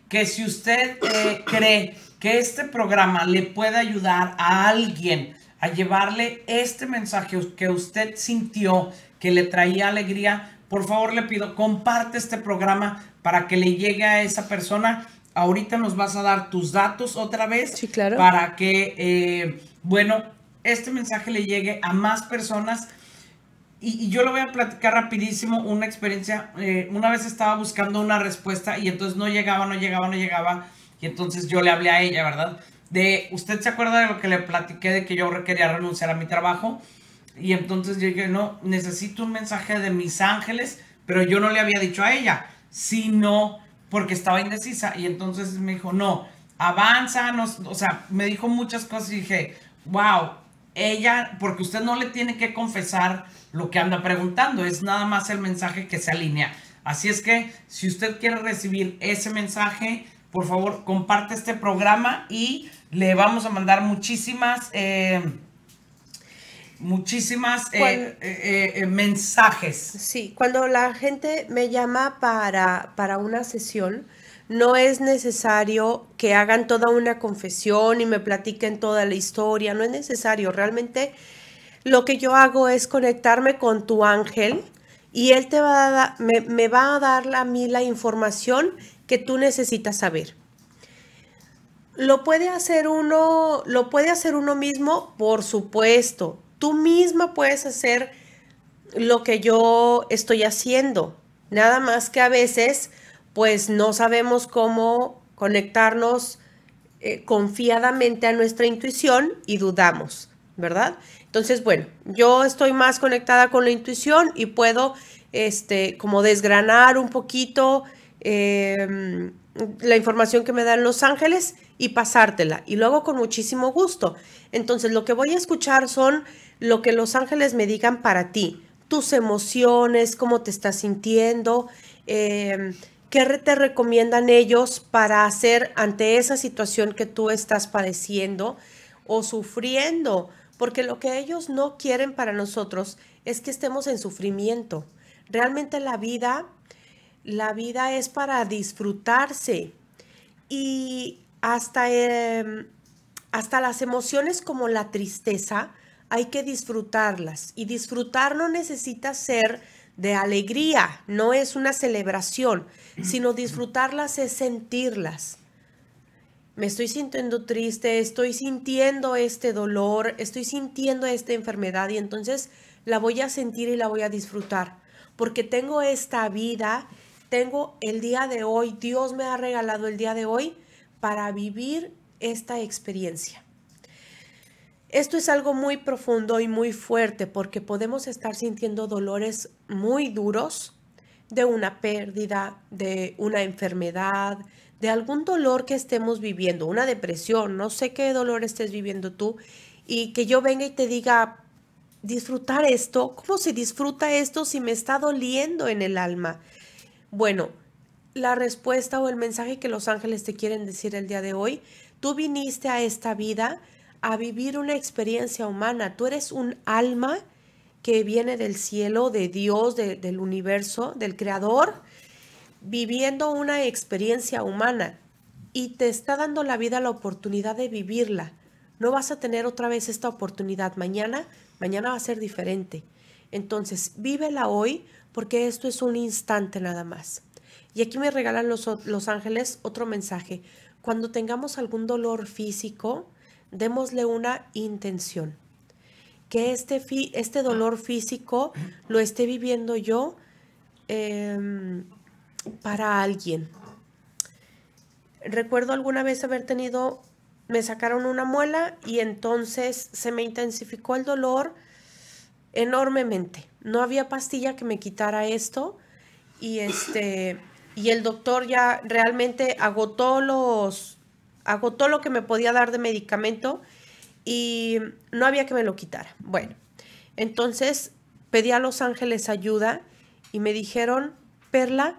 Speaker 1: que si usted eh, cree que este programa le puede ayudar a alguien a llevarle este mensaje que usted sintió que le traía alegría, por favor le pido, comparte este programa para que le llegue a esa persona. Ahorita nos vas a dar tus datos otra vez sí, claro. para que, eh, bueno, este mensaje le llegue a más personas y, yo lo voy a platicar rapidísimo, una experiencia, eh, una vez estaba buscando una respuesta y entonces no llegaba, no llegaba, no llegaba, y entonces yo le hablé a ella, ¿verdad? De, ¿usted se acuerda de lo que le platiqué de que yo quería renunciar a mi trabajo? Y entonces yo dije, no, necesito un mensaje de mis ángeles, pero yo no le había dicho a ella, sino porque estaba indecisa, y entonces me dijo, no, avanza, no, o sea, me dijo muchas cosas y dije, wow, ella, porque usted no le tiene que confesar lo que anda preguntando, es nada más el mensaje que se alinea. Así es que si usted quiere recibir ese mensaje, por favor comparte este programa y le vamos a mandar muchísimas... Eh, muchísimas eh, eh, mensajes.
Speaker 2: Sí, cuando la gente me llama para, para una sesión, no es necesario que hagan toda una confesión y me platiquen toda la historia, no es necesario, realmente lo que yo hago es conectarme con tu ángel y él te va a me, va a dar a mí la información que tú necesitas saber. Lo puede hacer uno, lo puede hacer uno mismo, por supuesto. Tú misma puedes hacer lo que yo estoy haciendo. Nada más que a veces, pues no sabemos cómo conectarnos eh, confiadamente a nuestra intuición y dudamos, ¿verdad? Entonces, bueno, yo estoy más conectada con la intuición y puedo, este, como desgranar un poquito em, la información que me dan Los Ángeles y pasártela. Y lo hago con muchísimo gusto. Entonces, lo que voy a escuchar son lo que Los Ángeles me digan para ti, tus emociones, cómo te estás sintiendo, em, qué te recomiendan ellos para hacer ante esa situación que tú estás padeciendo o sufriendo porque lo que ellos no quieren para nosotros es que estemos en sufrimiento. Realmente la vida, la vida es para disfrutarse y hasta, em, hasta las emociones como la tristeza hay que disfrutarlas y disfrutar no necesita ser de alegría, no es una celebración, sino disfrutarlas es sentirlas me estoy sintiendo triste, estoy sintiendo este dolor, estoy sintiendo esta enfermedad y entonces la voy a sentir y la voy a disfrutar, porque tengo esta vida, tengo el día de hoy, Dios me ha regalado el día de hoy para vivir esta experiencia. Esto es algo muy profundo y muy fuerte porque podemos estar sintiendo dolores muy duros de una pérdida, de una enfermedad, de algún dolor que estemos viviendo, una depresión, no sé qué dolor estés viviendo tú, y que yo venga y te diga, disfrutar esto, ¿cómo se disfruta esto si me está doliendo en el alma? Bueno, la respuesta o el mensaje que los ángeles te quieren decir el día de hoy, tú viniste a esta vida a vivir una experiencia humana, tú eres un alma que viene del cielo, de Dios, del universo, del creador, viviendo una experiencia humana y te está dando la vida la oportunidad de vivirla. No vas a tener otra vez esta oportunidad mañana, mañana va a ser diferente. Entonces, vívela hoy porque esto es un instante nada más. Y aquí me regalan los, ángeles otro mensaje. Cuando tengamos algún dolor físico, démosle una intención. Que este, este dolor físico lo esté viviendo yo em, para alguien. Recuerdo alguna vez haber tenido, me sacaron una muela y entonces se me intensificó el dolor enormemente. No había pastilla que me quitara esto y este y el doctor ya realmente agotó los agotó lo que me podía dar de medicamento y no había que me lo quitara. Bueno, entonces pedí a Los Ángeles ayuda y me dijeron, "Perla,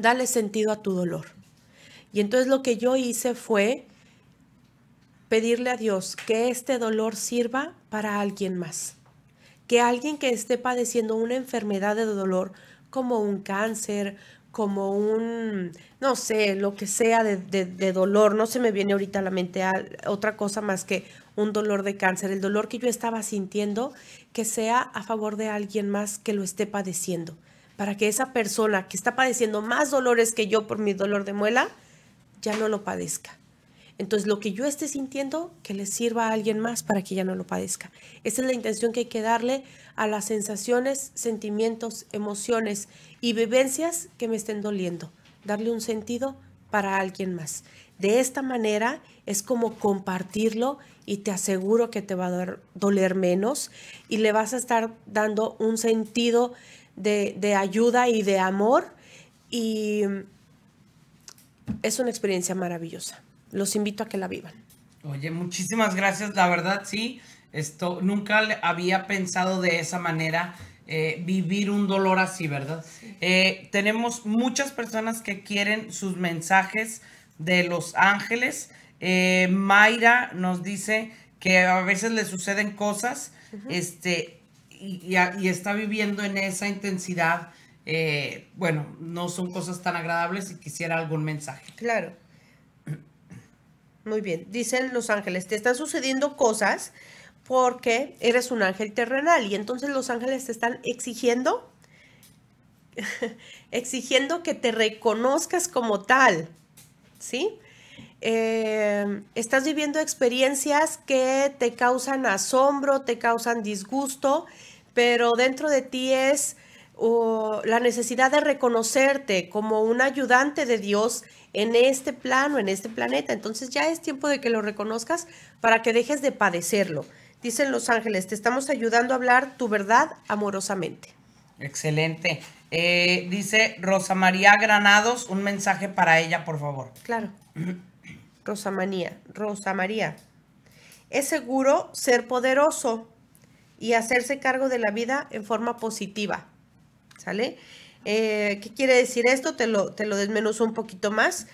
Speaker 2: dale sentido a tu dolor. Y entonces lo que yo hice fue pedirle a Dios que este dolor sirva para alguien más. Que alguien que esté padeciendo una enfermedad de dolor, como un cáncer, como un, no sé, lo que sea de, dolor, no se me viene ahorita a la mente otra cosa más que un dolor de cáncer, el dolor que yo estaba sintiendo, que sea a favor de alguien más que lo esté padeciendo para que esa persona que está padeciendo más dolores que yo por mi dolor de muela, ya no lo padezca. Entonces, lo que yo esté sintiendo, que le sirva a alguien más para que ya no lo padezca. Esa es la intención que hay que darle a las sensaciones, sentimientos, emociones y vivencias que me estén doliendo. Darle un sentido para alguien más. De esta manera es como compartirlo y te aseguro que te va a doler menos y le vas a estar dando un sentido de, ayuda y de amor y es una experiencia maravillosa. Los invito a que la vivan.
Speaker 1: Oye, muchísimas gracias, la verdad sí, esto nunca había pensado de esa manera. Eh, vivir un dolor así, ¿verdad? Eh, tenemos muchas personas que quieren sus mensajes de los ángeles. Eh, Mayra nos dice que a veces le suceden cosas. Este, y, está viviendo en esa intensidad, eh, bueno, no son cosas tan agradables y quisiera algún mensaje.
Speaker 2: Claro. Muy bien, dicen los ángeles, te están sucediendo cosas porque eres un ángel terrenal y entonces los ángeles te están exigiendo, exigiendo que te reconozcas como tal, ¿sí? Eh, estás viviendo experiencias que te causan asombro, te causan disgusto pero dentro de ti es oh, la necesidad de reconocerte como un ayudante de Dios en este plano, en este planeta. Entonces ya es tiempo de que lo reconozcas para que dejes de padecerlo. Dicen los ángeles, te estamos ayudando a hablar tu verdad amorosamente.
Speaker 1: Excelente. Eh, dice Rosa María Granados, un mensaje para ella, por favor. Claro.
Speaker 2: Rosa María, Rosa María. Es seguro ser poderoso y hacerse cargo de la vida en forma positiva. ¿Sale? Eh, ¿Qué quiere decir esto? Te lo, te lo desmenuzo un poquito más.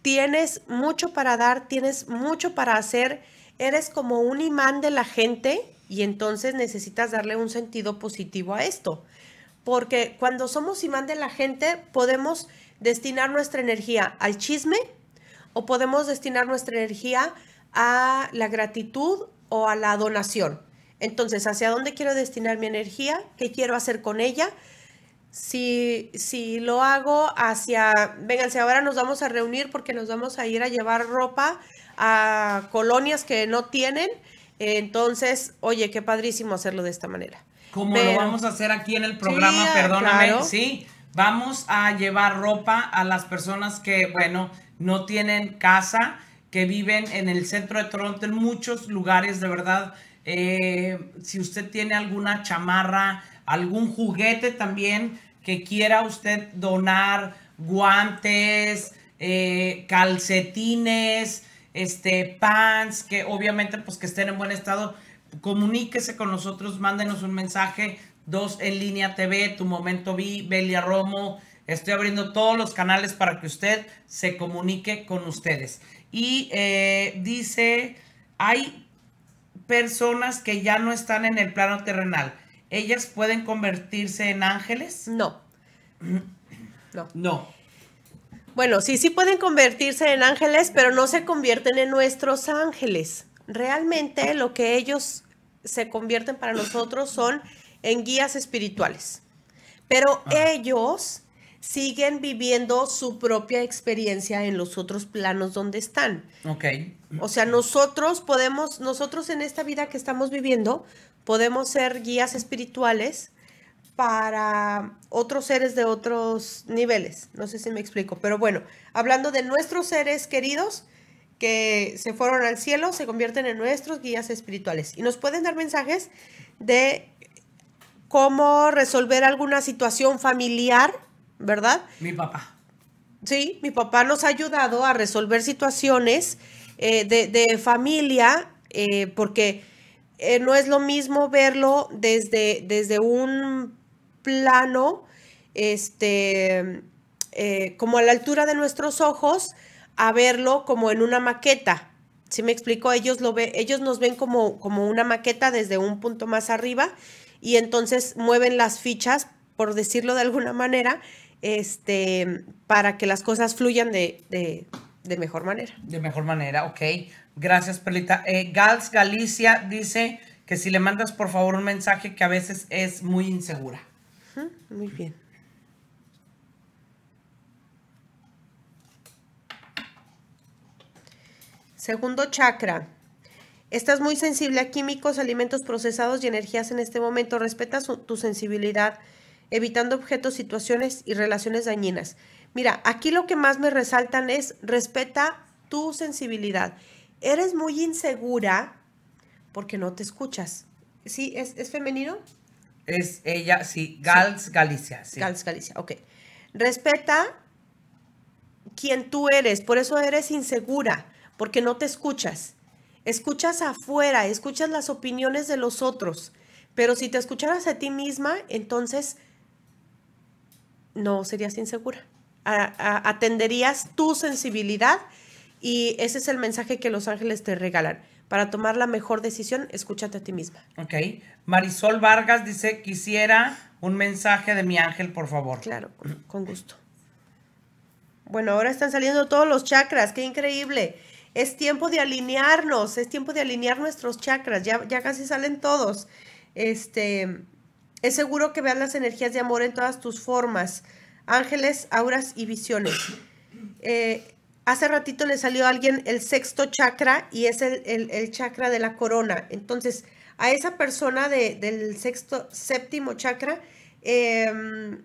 Speaker 2: Tienes mucho para dar, tienes mucho para hacer, eres como un imán de la gente y entonces necesitas darle un sentido positivo a esto. Porque cuando somos imán de la gente podemos destinar nuestra energía al chisme o podemos destinar nuestra energía a la gratitud o a la donación. Entonces, ¿hacia dónde quiero destinar mi energía? ¿Qué quiero hacer con ella? Si, lo hago hacia, vénganse, ahora nos vamos a reunir porque nos vamos a ir a llevar ropa a colonias que no tienen. Entonces, oye, qué padrísimo hacerlo de esta manera. Como lo vamos a hacer
Speaker 1: aquí en el programa, ah, perdóname, sí. Vamos a llevar ropa a las personas que, bueno, no tienen casa, que viven en el centro de Toronto, en muchos lugares, de verdad eh, si usted tiene alguna chamarra, algún juguete también que quiera usted donar, guantes, eh, calcetines, este, pants, que obviamente pues que estén en buen estado, comuníquese con nosotros, mándenos un mensaje, 2 en línea TV, tu momento vi, Belia Romo, estoy abriendo todos los canales para que usted se comunique con ustedes. Y eh, dice, hay personas que ya no están en el plano terrenal, ¿ellas pueden convertirse en ángeles? No.
Speaker 2: No. Bueno, sí, sí pueden convertirse en ángeles, pero no se convierten en nuestros ángeles. Realmente lo que ellos se convierten para nosotros son en guías espirituales. Pero ah. ellos siguen viviendo su propia experiencia en los otros planos donde están. Ok. O sea, nosotros podemos, nosotros en esta vida que estamos viviendo, podemos ser guías espirituales para otros seres de otros niveles. No sé si me explico, pero bueno, hablando de nuestros seres queridos que se fueron al cielo, se convierten en nuestros guías espirituales y nos pueden dar mensajes de cómo resolver alguna situación familiar ¿verdad? Mi papá. Sí, mi papá nos ha ayudado a resolver situaciones eh, de, familia, eh, porque eh, no es lo mismo verlo desde, desde un plano, este, como a la altura de nuestros ojos, a verlo como en una maqueta. Si ¿Sí me explico, ellos, lo ve, ellos nos ven como, como una maqueta desde un punto más arriba y entonces mueven las fichas, por decirlo de alguna manera, este, para que las cosas fluyan de, mejor manera. De
Speaker 1: mejor manera, ok. Gracias, Perlita. Eh, Gals
Speaker 2: Galicia dice que si
Speaker 1: le mandas por favor un mensaje que a veces es muy insegura.
Speaker 2: muy bien. Segundo chakra. Estás muy sensible a químicos, alimentos procesados y energías en este momento. Respeta tu sensibilidad evitando objetos, situaciones y relaciones dañinas. Mira, aquí lo que más me resaltan es respeta tu sensibilidad. Eres muy insegura porque no te escuchas. ¿Sí? ¿Es, femenino?
Speaker 1: Es ella, sí, Gals Galicia. Gals
Speaker 2: Galicia, ok. Respeta quien tú eres, por eso eres insegura, porque no te escuchas. Escuchas afuera, escuchas las opiniones de los otros, pero si te escucharas a ti misma, entonces no serías insegura. atenderías tu sensibilidad y ese es el mensaje que los ángeles te regalan. Para tomar la mejor decisión, escúchate a ti misma.
Speaker 1: Ok. Marisol Vargas dice, quisiera
Speaker 2: un mensaje de mi ángel, por favor. Claro, con, gusto. Bueno, ahora están saliendo todos los chakras, qué increíble. Es tiempo de alinearnos, es tiempo de alinear nuestros chakras, ya, ya casi salen todos. Este, es seguro que veas las energías de amor en todas tus formas, ángeles, auras y visiones. Eh, hace ratito le salió a alguien el sexto chakra y es el, chakra de la corona. Entonces, a esa persona del sexto, séptimo chakra, em,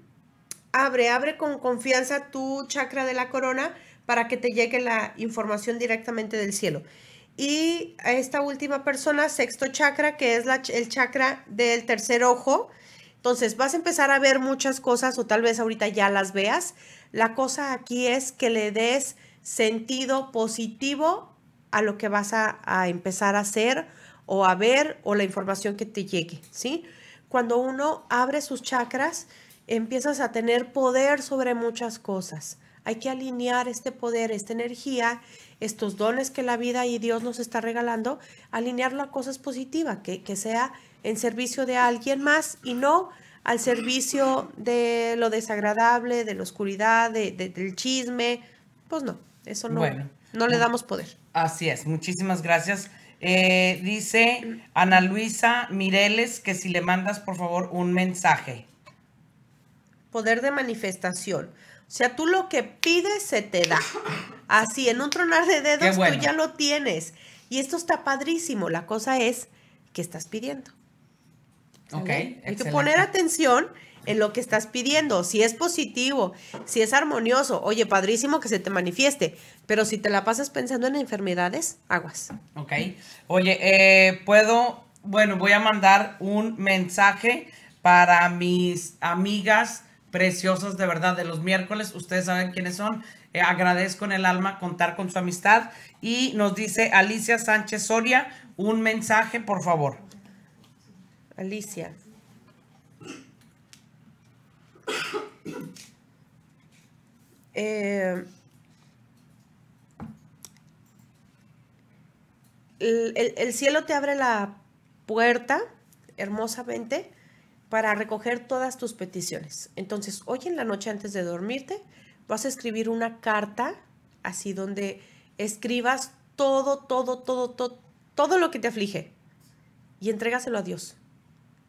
Speaker 2: abre, abre con confianza tu chakra de la corona para que te llegue la información directamente del cielo. Y a esta última persona, sexto chakra, que es el chakra del tercer ojo, entonces, vas a empezar a ver muchas cosas o tal vez ahorita ya las veas. La cosa aquí es que le des sentido positivo a lo que vas a, empezar a hacer o a ver o la información que te llegue, ¿sí? Cuando uno abre sus chakras, empiezas a tener poder sobre muchas cosas. Hay que alinear este poder, esta energía, estos dones que la vida y Dios nos está regalando, alinearlo a cosas positivas, que, que sea en servicio de alguien más y no al servicio de lo desagradable, de la oscuridad, de, del chisme. Pues no, eso no, no le damos poder.
Speaker 1: Así es, muchísimas gracias. Eh, dice Ana Luisa Mireles que si le mandas por favor un mensaje.
Speaker 2: Poder de manifestación. O sea, tú lo que pides se te da. Así, en un tronar de dedos tú ya lo tienes. Y esto está padrísimo. La cosa es, que estás pidiendo? Hay que poner atención en lo que estás pidiendo, si es positivo, si es armonioso, oye, padrísimo que se te manifieste, pero si te la pasas pensando en enfermedades, aguas.
Speaker 1: Ok. Oye, eh, puedo, bueno, voy a mandar un mensaje para mis amigas preciosas de verdad de los miércoles, ustedes saben quiénes son. Eh, agradezco en el alma contar con su amistad. Y nos dice Alicia Sánchez Soria, un mensaje, por favor.
Speaker 2: Alicia. Eh, el, cielo te abre la puerta hermosamente para recoger todas tus peticiones. Entonces, hoy en la noche antes de dormirte, vas a escribir una carta así donde escribas todo, todo, todo, todo, todo lo que te aflige y entrégaselo a Dios.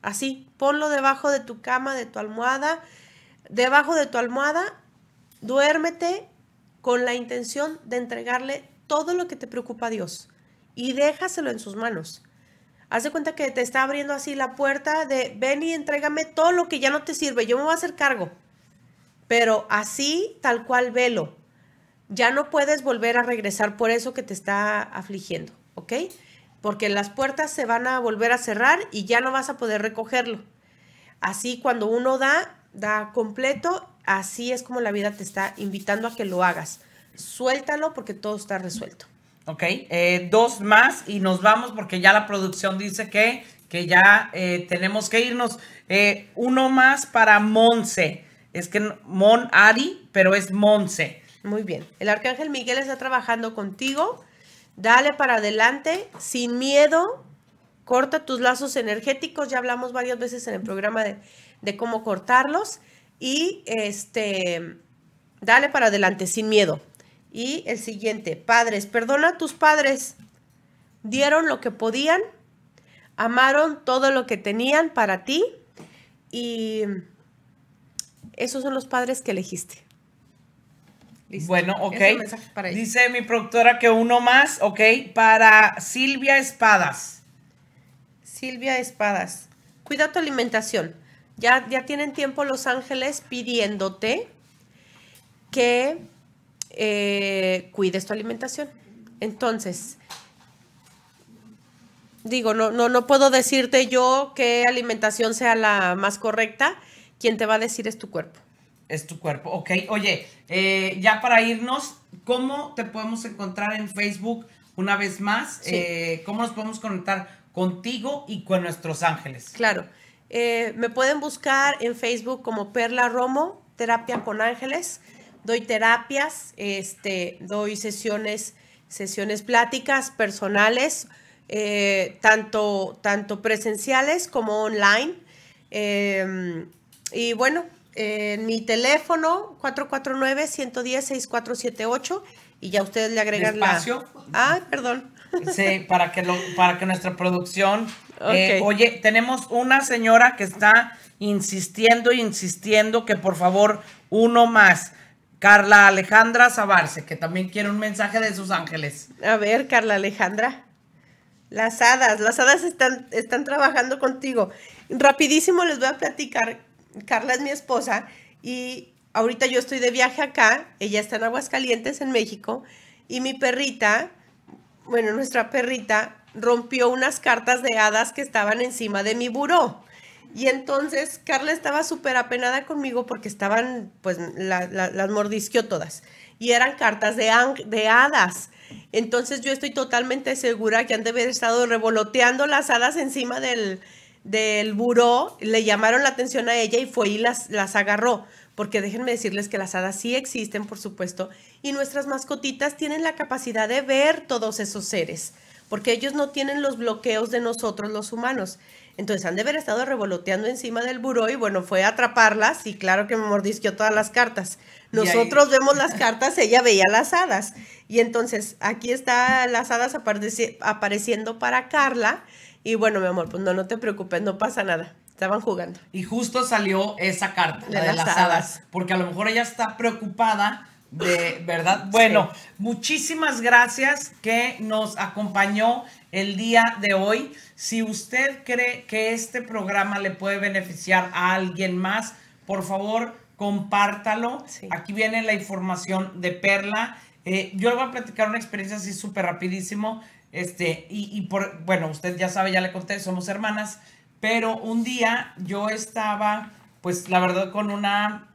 Speaker 2: Así, ponlo debajo de tu cama, de tu almohada, debajo de tu almohada, duérmete con la intención de entregarle todo lo que te preocupa a Dios y déjaselo en sus manos. Haz de cuenta que te está abriendo así la puerta de ven y entrégame todo lo que ya no te sirve, yo me voy a hacer cargo. Pero así, tal cual, velo. Ya no puedes volver a regresar por eso que te está afligiendo, ¿ok? porque las puertas se van a volver a cerrar y ya no vas a poder recogerlo. Así cuando uno da, da completo, así es como la vida te está invitando a que lo hagas. Suéltalo porque todo está resuelto.
Speaker 1: Ok, eh, dos más y nos vamos porque ya la producción dice que, que ya eh, tenemos que irnos. Eh, uno más para Monse. Es que Mon Ari, pero es Monse. Muy bien.
Speaker 2: El arcángel Miguel está trabajando contigo Dale para adelante, sin miedo, corta tus lazos energéticos. Ya hablamos varias veces en el programa de, de cómo cortarlos. Y este, dale para adelante, sin miedo. Y el siguiente, padres, perdona a tus padres. Dieron lo que podían, amaron todo lo que tenían para ti y esos son los padres que elegiste.
Speaker 1: Bueno, ok. Dice mi productora que
Speaker 2: uno más, ok, para Silvia Espadas. Silvia Espadas, cuida tu alimentación. Ya, ya tienen tiempo Los Ángeles pidiéndote que eh, cuides tu alimentación. Entonces, digo, no, no, no puedo decirte yo qué alimentación sea la más correcta. Quien te va a decir es tu cuerpo
Speaker 1: es tu cuerpo. Ok, oye, eh, ya para irnos, ¿cómo te podemos encontrar en Facebook una vez más? Eh, ¿Cómo nos podemos conectar contigo y con nuestros ángeles?
Speaker 2: Claro, eh, me pueden buscar en Facebook como Perla Romo, Terapia con Ángeles. Doy terapias, este, doy sesiones, sesiones pláticas personales, tanto, tanto presenciales como online. Em, y bueno, en mi teléfono 449-110-6478 y ya ustedes le agregan espacio la... Ay, perdón.
Speaker 1: Sí, para que, para que nuestra producción... Eh, oye, tenemos una señora que está insistiendo insistiendo que por favor uno más. Carla Alejandra Zabarce, que también quiere un mensaje de sus ángeles.
Speaker 2: A ver, Carla Alejandra. Las hadas, las hadas están, están trabajando contigo. Rapidísimo les voy a platicar Carla es mi esposa y ahorita yo estoy de viaje acá, ella está en Aguascalientes, en México, y mi perrita, bueno, nuestra perrita rompió unas cartas de hadas que estaban encima de mi buró. Y entonces Carla estaba súper apenada conmigo porque estaban, pues las mordisqueó todas. Y eran cartas de, de hadas. Entonces yo estoy totalmente segura que han de haber estado revoloteando las hadas encima del, del buró le llamaron la atención a ella y fue y las, las agarró. Porque déjenme decirles que las hadas sí existen, por supuesto, y nuestras mascotitas tienen la capacidad de ver todos esos seres, porque ellos no tienen los bloqueos de nosotros los humanos. Entonces han de haber estado revoloteando encima del buró y bueno, fue a atraparlas y claro que me mordisqueó todas las cartas. Nosotros vemos las cartas, ella veía las hadas. Y entonces aquí están las hadas apareciendo para Carla y bueno, mi amor, pues no, no te preocupes, no pasa nada. Estaban jugando.
Speaker 1: Y justo salió esa carta, de la de las hadas. porque a lo mejor ella está preocupada de verdad. Bueno, muchísimas gracias que nos acompañó el día de hoy. Si usted cree que este programa le puede beneficiar a alguien más, por favor, compártalo. Aquí viene la información de Perla. Eh, yo le voy a platicar una experiencia así súper rapidísimo. Este, y, por, bueno, usted ya sabe, ya le conté, somos hermanas, pero un día yo estaba, pues la verdad, con una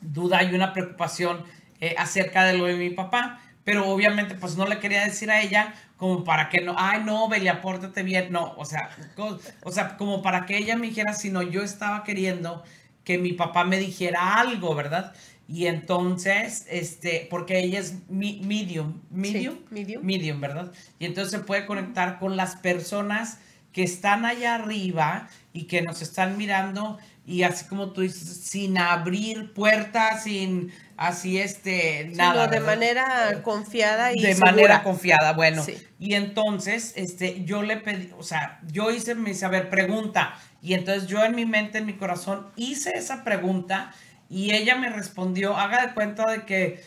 Speaker 1: duda y una preocupación eh, acerca de lo de mi papá, pero obviamente pues no le quería decir a ella como para que no, ay no, Belia, pórtate bien, no, o sea, o sea, como para que ella me dijera, sino yo estaba queriendo que mi papá me dijera algo, ¿verdad? Y entonces, este, porque ella es mi, medium, medium, medium, ¿verdad? Y entonces se puede conectar con las personas que están allá arriba y que nos están mirando y así como tú dices, sin abrir puertas, sin así este, nada. de
Speaker 2: manera confiada y De manera
Speaker 1: confiada, bueno. Y entonces, este, yo le pedí, o sea, yo hice mi saber pregunta y entonces yo en mi mente, en mi corazón, hice esa pregunta y ella me respondió, haga de cuenta de que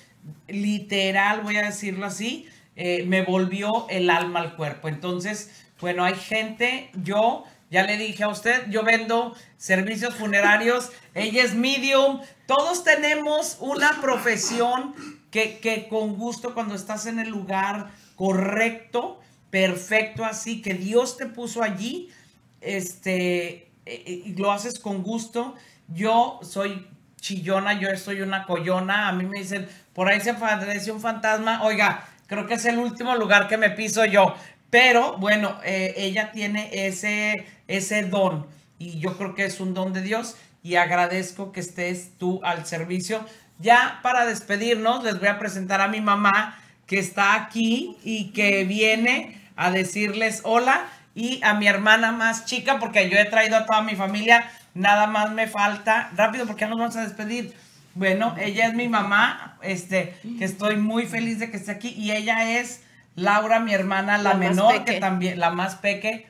Speaker 1: literal, voy a decirlo así, eh, me volvió el alma al cuerpo. Entonces, bueno, hay gente, yo ya le dije a usted, yo vendo servicios funerarios, ella es medium, todos tenemos una profesión que, con gusto cuando estás en el lugar correcto, perfecto, así que Dios te puso allí, este, eh, eh, lo haces con gusto. Yo soy chillona, yo soy una collona. A mí me dicen, por ahí se aparece un fantasma. Oiga, creo que es el último lugar que me piso yo. Pero bueno, eh, ella tiene ese, ese don y yo creo que es un don de Dios y agradezco que estés tú al servicio. Ya para despedirnos, les voy a presentar a mi mamá que está aquí y que viene a decirles hola y a mi hermana más chica porque yo he traído a toda mi familia Nada más me falta, rápido porque ya nos vamos a despedir. Bueno, ella es mi mamá, este, que estoy muy feliz de que esté aquí y ella es Laura, mi hermana, la, menor, que también, la más peque,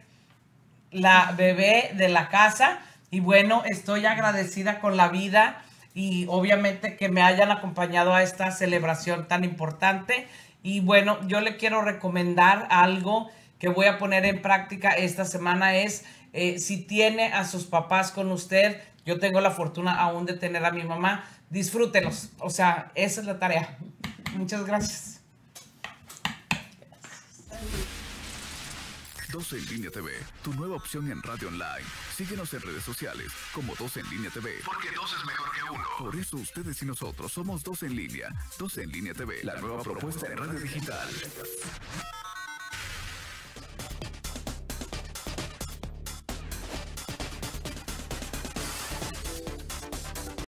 Speaker 1: la bebé de la casa. Y bueno, estoy agradecida con la vida y obviamente que me hayan acompañado a esta celebración tan importante. Y bueno, yo le quiero recomendar algo que voy a poner en práctica esta semana es eh, si tiene a sus papás con usted, yo tengo la fortuna aún de tener a mi mamá, disfrútenlos. O sea, esa es la tarea. Muchas gracias.
Speaker 2: 12 en línea TV, tu nueva opción en radio online. Síguenos en redes sociales como 12 en línea TV. Porque dos es mejor que uno. Por eso ustedes y nosotros somos 2 en línea. 12 en línea TV, la, nueva, propuesta, de radio digital.